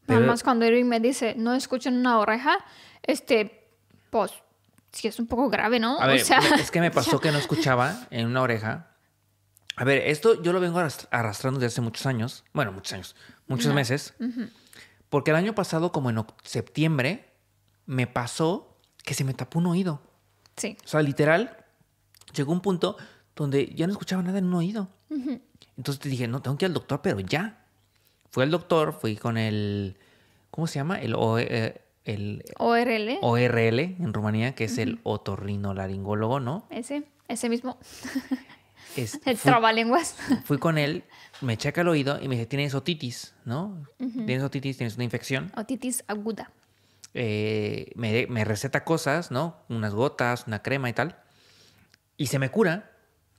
Además, cuando Irving me dice, no en una oreja, este, pues, sí es un poco grave, ¿no? o sea... es que me (laughs) pasó que no escuchaba en una oreja a ver, esto yo lo vengo arrastrando desde hace muchos años, bueno, muchos años, muchos meses, porque el año pasado, como en septiembre, me pasó que se me tapó un oído. Sí. O sea, literal, llegó un punto donde ya no escuchaba nada en un oído. Entonces te dije, no, tengo que ir al doctor, pero ya. Fui al doctor, fui con el, ¿cómo se llama? El, o, eh, el ORL. ORL en Rumanía, que es el otorrinolaringólogo, ¿no? Ese, ese mismo. (laughs) el fui, Fui con él, me checa el oído y me dice, tienes otitis, ¿no? Tienes otitis, tienes una infección. Otitis aguda. Eh, me, receta cosas, ¿no? Unas gotas, una crema y tal. Y se me cura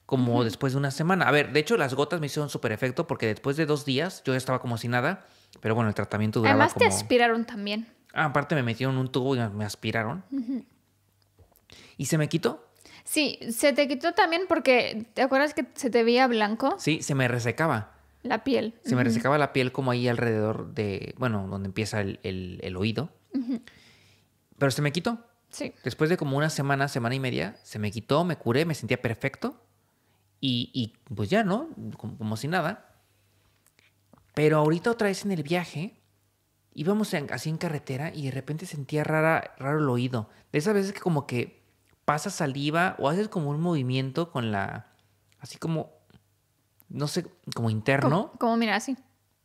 como después de una semana. A ver, de hecho las gotas me hicieron súper efecto porque después de dos días yo estaba como si nada, pero bueno, el tratamiento duraba Además te aspiraron también. Ah, aparte me metieron un tubo y me aspiraron. Y se me quitó. Sí, se te quitó también porque, ¿te acuerdas que se te veía blanco? Sí, se me resecaba. La piel. Se me resecaba la piel como ahí alrededor de, bueno, donde empieza el, oído. Pero se me quitó. Sí. Después de como una semana, semana y media, se me quitó, me curé, me sentía perfecto. Y, y pues ya, ¿no? Como, si nada. Pero ahorita otra vez en el viaje, íbamos así en carretera y de repente sentía rara, raro el oído. De esas veces que como que pasas saliva o haces como un movimiento con la, así como, no sé, como interno. Como, mira, así.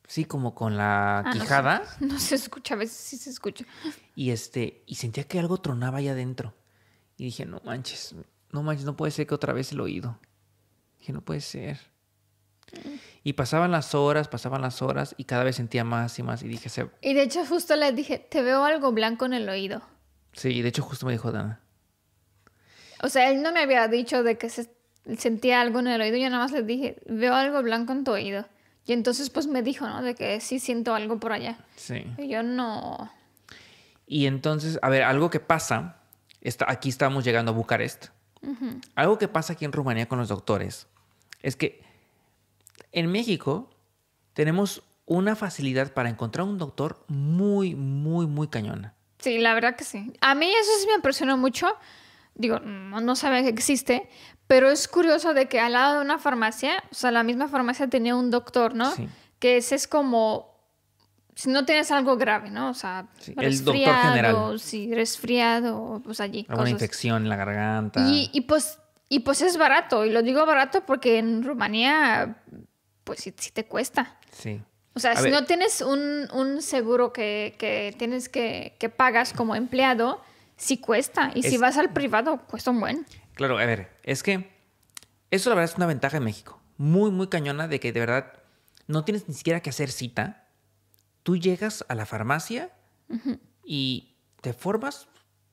Sí, como con la ah, quijada. (laughs) No se, escucha, a veces sí se escucha. Y este, y sentía que algo tronaba allá adentro. Y dije, no manches, no manches, no puede ser que otra vez el oído. Dije, no puede ser. Y pasaban las horas, pasaban las horas y cada vez sentía más y más y dije... Se... Y de hecho justo le dije, te veo algo blanco en el oído. Sí, de hecho justo me dijo Dana, o sea, él no me había dicho de que se sentía algo en el oído, yo nada más le dije, veo algo blanco en tu oído. Y entonces pues me dijo, ¿no? De que sí siento algo por allá. Sí. Y yo no. Y entonces, a ver, algo que pasa, está, aquí estamos llegando a Bucarest. Algo que pasa aquí en Rumanía con los doctores es que en México tenemos una facilidad para encontrar un doctor muy, muy, muy cañona. Sí, la verdad que sí. A mí eso sí me impresionó mucho digo, no, saben que existe, pero es curioso de que al lado de una farmacia, o sea, la misma farmacia tenía un doctor, ¿no? Que es como si no tienes algo grave, ¿no? O sea, el doctor general. Sí, resfriado, pues allí. Alguna infección en la garganta. Y, pues, y pues es barato, y lo digo barato porque en Rumanía, pues sí, te cuesta. Sí. O sea, si no tienes un, seguro que, tienes que, que pagas como empleado, si cuesta. Y si vas al privado, cuesta un buen. Claro, a ver, es que eso la verdad es una ventaja en México. Muy, muy cañona de que de verdad no tienes ni siquiera que hacer cita. Tú llegas a la farmacia y te formas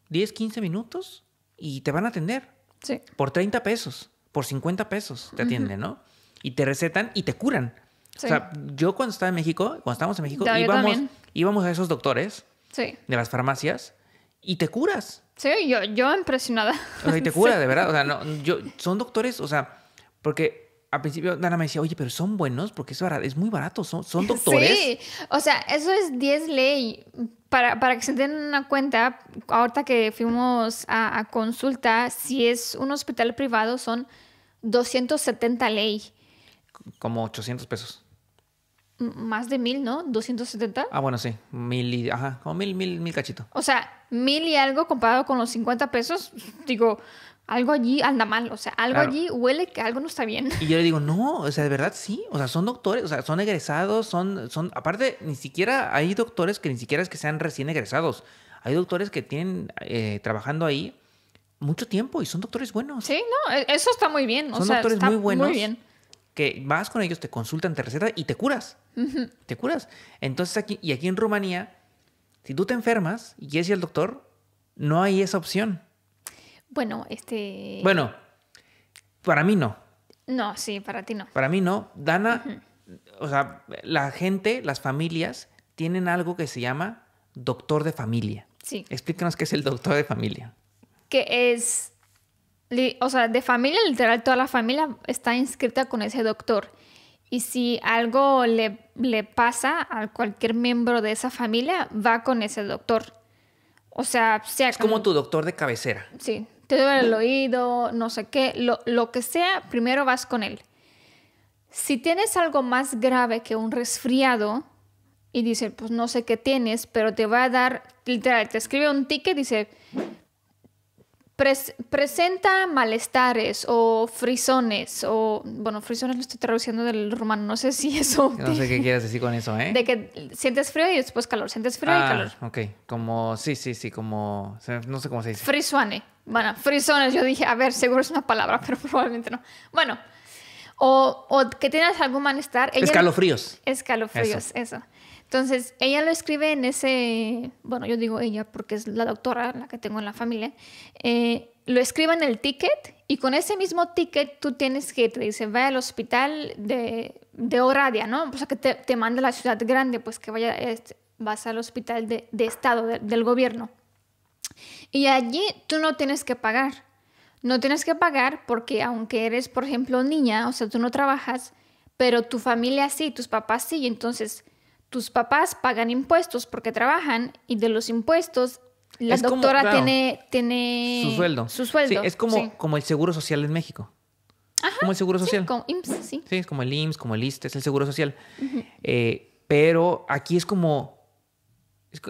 10, 15 minutos y te van a atender. Sí. Por 30 pesos, por 50 pesos te atienden, ¿no? Y te recetan y te curan. O sea, yo cuando estaba en México, cuando estábamos en México, íbamos, íbamos a esos doctores de las farmacias y te curas. Sí, yo, yo impresionada. y te curas, (laughs) de verdad. O sea, no, yo, son doctores, o sea, porque al principio Dana me decía, oye, pero son buenos porque es, barato, es muy barato, son, son doctores. Sí, o sea, eso es 10 ley. Para, que se den una cuenta, ahorita que fuimos a, a consulta, si es un hospital privado son 270 ley. Como 800 pesos más de mil, ¿no? 270. Ah, bueno, sí. Mil y, ajá, como mil, mil, mil cachitos O sea, mil y algo comparado con los 50 pesos, digo, algo allí anda mal, o sea, algo allí huele que algo no está bien. Y yo le digo, no, o sea, de verdad sí, o sea, son doctores, o sea, son egresados, son, son, aparte, ni siquiera hay doctores que ni siquiera es que sean recién egresados, hay doctores que tienen eh, trabajando ahí mucho tiempo y son doctores buenos. Sí, no, e, eso está muy bien, o son doctores está muy buenos. Muy bien que vas con ellos, te consultan, te recetan y te curas. Te curas. Entonces aquí, y aquí en Rumanía, si tú te enfermas y es ir al doctor, no hay esa opción. Bueno, este... Bueno, para mí no. No, sí, para ti no. Para mí no. Dana, o sea, la gente, las familias, tienen algo que se llama doctor de familia. Sí. Explícanos qué es el doctor de familia. Que es o sea, de familia, literal, toda la familia está inscrita con ese doctor. Y si algo le, pasa a cualquier miembro de esa familia, va con ese doctor. O sea, sea es como, tu doctor de cabecera. Sí, te duele el oído, no sé qué, lo, que sea, primero vas con él. Si tienes algo más grave que un resfriado y dice, pues no sé qué tienes, pero te va a dar, literal, te escribe un ticket, dice, presenta malestares o frisones o bueno frisones lo estoy traduciendo del rumano no sé si (laughs) eso no sé qué quieres decir con eso eh de que sientes frío y después calor sientes frío y ah, calor ok como sí sí sí como no sé cómo se dice frisone bueno frisones yo dije a ver seguro es una palabra (laughs) pero probablemente no bueno o, que tienes algún malestar escalofríos escalofríos eso entonces, ella lo escribe en ese, bueno, yo digo ella porque es la doctora, la que tengo en la familia, eh, lo escribe en el ticket y con ese mismo ticket tú tienes que, te dice, vaya al hospital de, de Oradia, ¿no? O sea, que te, te manda a la ciudad grande, pues que vaya, este, vas al hospital de, estado, del gobierno. Y allí tú no tienes que pagar. No tienes que pagar porque aunque eres, por ejemplo, niña, o sea, tú no trabajas, pero tu familia sí, tus papás sí, entonces tus papás pagan impuestos porque trabajan y de los impuestos la doctora tiene, tiene su sueldo. Su sueldo. Sí, es como, como el seguro social en México. como el seguro social. Sí, como IMSS, sí. Sí, es como el IMSS, como el ISTE, es el seguro social. Eh, pero aquí es como,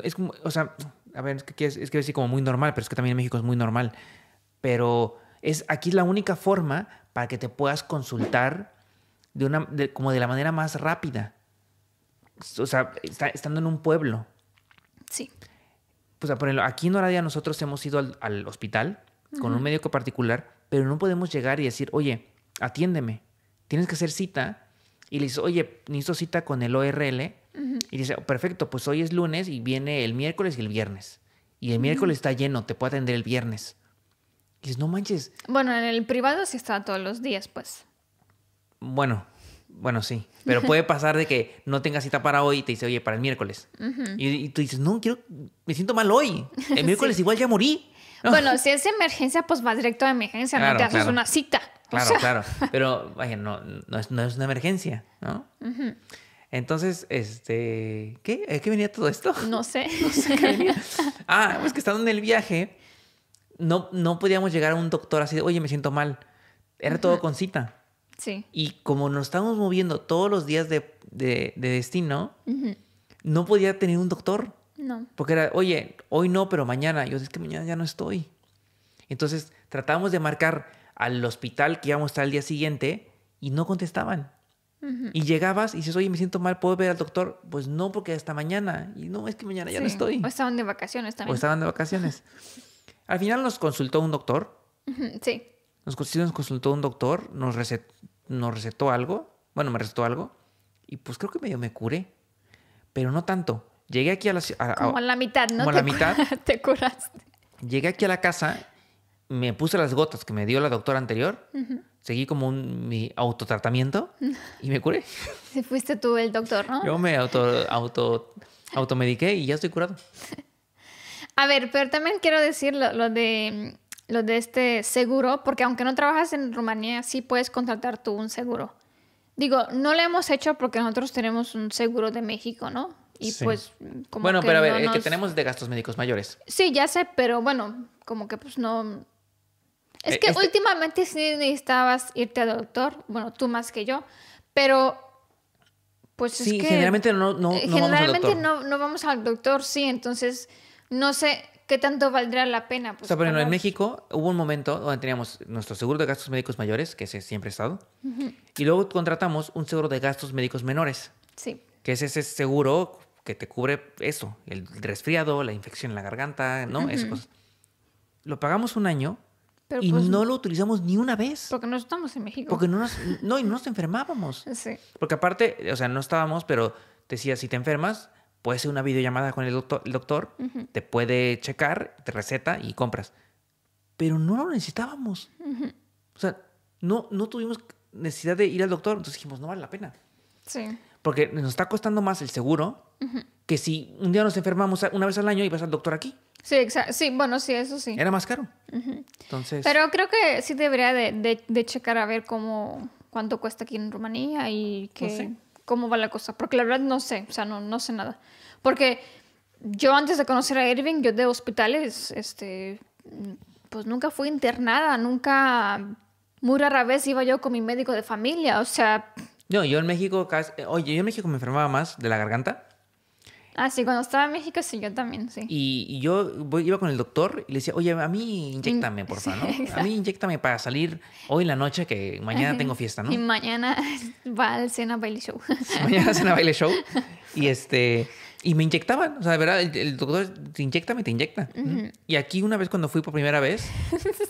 es, como, o sea, a ver, es que es, decir como muy normal, pero es que también en México es muy normal. Pero es aquí la única forma para que te puedas consultar de una, como de la manera más rápida o sea, está, estando en un pueblo. Sí. Pues sea, por aquí en Oradia nosotros hemos ido al, hospital con un médico particular, pero no podemos llegar y decir, oye, atiéndeme, tienes que hacer cita. Y le dices, oye, necesito cita con el ORL. Y dice, perfecto, pues hoy es lunes y viene el miércoles y el viernes. Y el miércoles está lleno, te puedo atender el viernes. Y dices, no manches. Bueno, en el privado sí está todos los días, pues. Bueno, bueno, sí, pero puede (laughs) pasar de que no tenga cita para hoy y te dice, oye, para el miércoles. y, tú dices, no, quiero, me siento mal hoy. El (laughs) miércoles igual ya morí. (laughs) Bueno, si es emergencia, pues va directo a emergencia, no te haces una cita. Claro, claro. Pero, vaya, no, no, es, una emergencia, ¿no? Entonces, este, ¿qué? qué venía todo esto? No sé. Ah, pues que estando en el viaje, no, no podíamos llegar a un doctor así de, oye, me siento mal. Era todo con cita. Sí. Y como nos estábamos moviendo todos los días de, destino, no podía tener un doctor. No. Porque era, oye, hoy no, pero mañana. Yo, es que mañana ya no estoy. Entonces tratábamos de marcar al hospital que íbamos a estar al día siguiente y no contestaban. Y llegabas y dices, oye, me siento mal, ¿puedo ver al doctor? Pues no, porque hasta mañana. Y no, es que mañana ya no estoy. O estaban de vacaciones también. O estaban de vacaciones. (laughs) al final nos consultó un doctor. Sí. Nos, consultó un doctor, nos, nos recetó algo, bueno, me recetó algo, y pues creo que medio me curé, pero no tanto. Llegué aquí a la Como a la mitad, ¿no? la mitad. (laughs) Te curaste. Llegué aquí a la casa, me puse las gotas que me dio la doctora anterior, seguí como un, mi autotratamiento y me curé. Si (laughs) fuiste tú el doctor, ¿no? Yo me auto, automediqué y ya estoy curado. (laughs) A ver, pero también quiero decir lo de lo de este seguro, porque aunque no trabajas en Rumanía, sí puedes contratar tú un seguro. Digo, no lo hemos hecho porque nosotros tenemos un seguro de México, ¿no? Y pues Bueno, pero a ver, el que tenemos de gastos médicos mayores. Sí, ya sé, pero bueno, como que pues no Es eh, que este últimamente sí necesitabas irte al doctor, bueno, tú más que yo, pero pues sí, es generalmente no no, generalmente vamos al doctor. no no vamos al doctor, sí, entonces no sé, ¿qué tanto valdrá la pena? Pues, o sea, por en México hubo un momento donde teníamos nuestro seguro de gastos médicos mayores, que ese siempre ha estado, y luego contratamos un seguro de gastos médicos menores. Sí. Que es ese seguro que te cubre eso, el resfriado, la infección en la garganta, ¿no? eso. Lo pagamos un año y pues, no lo utilizamos ni una vez. Porque no estamos en México. Porque no nos, no, y no nos enfermábamos. Sí. Porque aparte, o sea, no estábamos, pero decía, si te enfermas, puede ser una videollamada con el doctor, el doctor te puede checar, te receta y compras. Pero no lo necesitábamos. O sea, no, no tuvimos necesidad de ir al doctor, entonces dijimos, no vale la pena. Sí. Porque nos está costando más el seguro que si un día nos enfermamos una vez al año y vas al doctor aquí. Sí, bueno, sí, eso sí. Era más caro. Entonces. Pero creo que sí debería de, checar a ver cómo, cuánto cuesta aquí en Rumanía y qué cómo va la cosa, porque la verdad no sé, o sea, no, no sé nada. Porque yo antes de conocer a Irving, yo de hospitales, este, pues nunca fui internada, nunca, muy rara vez iba yo con mi médico de familia, o sea... No, yo en México casi, oye, yo en México me enfermaba más de la garganta Ah, sí, cuando estaba en México, sí, yo también, sí. Y, yo iba con el doctor y le decía, oye, a mí inyectame, por favor, ¿no? (laughs) A mí inyectame para salir hoy en la noche, que mañana tengo fiesta, ¿no? Y mañana (laughs) va al cena baile show. (laughs) mañana cena baile show. Y este. Y me inyectaban, o sea, de verdad, el, doctor te inyecta, me te inyecta. Y aquí una vez cuando fui por primera vez,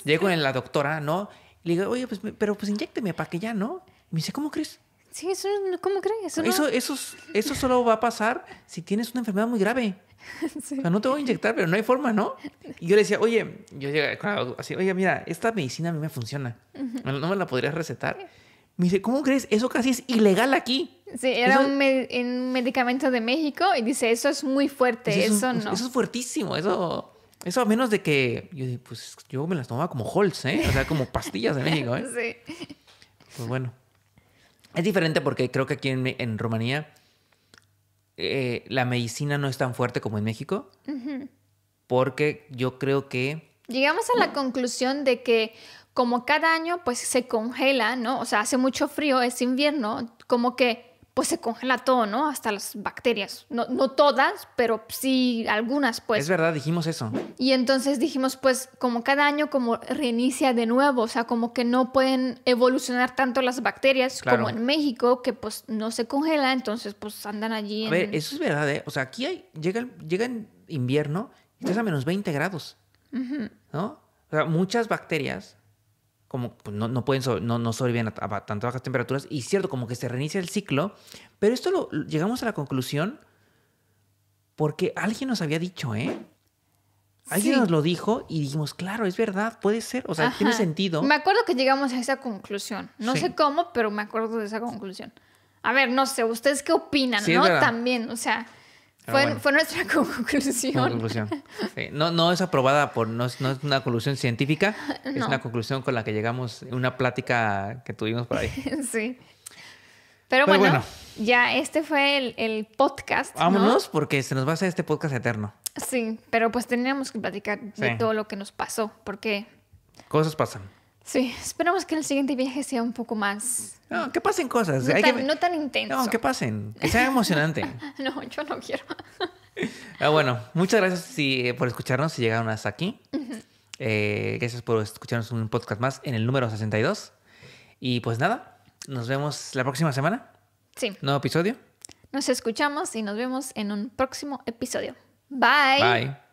llegué con la doctora, ¿no? le digo, oye, pues, pero pues inyecteme para que ya, ¿no? Y me dice, ¿cómo crees? Sí, ¿cómo crees? Eso, eso, eso, solo va a pasar si tienes una enfermedad muy grave. (laughs) no te voy a inyectar, pero no hay forma, ¿no? Y yo le decía, oye, yo así, oye, mira, esta medicina a mí me funciona. ¿No me la podrías recetar? Me dice, ¿cómo crees? Eso casi es ilegal aquí. Sí, era un, medicamento de México y dice, eso es muy fuerte, eso, pues, no. Eso es fuertísimo, eso... Eso a menos de que yo pues, me las tomaba como Holz, ¿eh? O sea, como pastillas de México, ¿eh? (laughs) Sí. Pues bueno. Es diferente porque creo que aquí en, Rumanía eh, la medicina no es tan fuerte como en México, porque yo creo que... Llegamos a la conclusión de que como cada año pues se congela, ¿no? O sea, hace mucho frío, es invierno, como que pues se congela todo, ¿no? Hasta las bacterias. No, todas, pero sí algunas, pues. Es verdad, dijimos eso. Y entonces dijimos, pues como cada año como reinicia de nuevo, o sea, como que no pueden evolucionar tanto las bacterias como en México, que pues no se congela, entonces pues andan allí. A ver, eso es verdad, ¿eh? O sea, aquí hay, llega, llega en invierno y estás a menos 20 grados, ¿no? O sea, muchas bacterias como pues, no, pueden no, no sobreviven a, a, bajas temperaturas. Y cierto, como que se reinicia el ciclo. Pero esto lo, llegamos a la conclusión porque alguien nos había dicho, ¿eh? Alguien nos lo dijo y dijimos, claro, es verdad, puede ser, o sea, tiene sentido. Me acuerdo que llegamos a esa conclusión. No sé cómo, pero me acuerdo de esa conclusión. A ver, no sé, ¿ustedes qué opinan? ¿No? También, o sea, Ah, fue, nuestra (laughs) conclusión. No, No, es aprobada por, no es, no es una conclusión científica, es una conclusión con la que llegamos en una plática que tuvimos por ahí. (laughs) Sí. Pero, bueno, ya este fue el, podcast. Vámonos porque se nos va a hacer este podcast eterno. Sí, pero pues teníamos que platicar de todo lo que nos pasó, porque... Cosas pasan. Sí, esperamos que el siguiente viaje sea un poco más. No, que pasen cosas. No, tan, que... no intenso. No, que pasen. Que sea emocionante. (laughs) no, yo no quiero. (laughs) ah, bueno, muchas gracias eh, por escucharnos y llegaron hasta aquí. Eh, gracias por escucharnos un podcast más en el número 62. Y pues nada, nos vemos la próxima semana. Sí. Nuevo episodio. Nos escuchamos y nos vemos en un próximo episodio. Bye. Bye.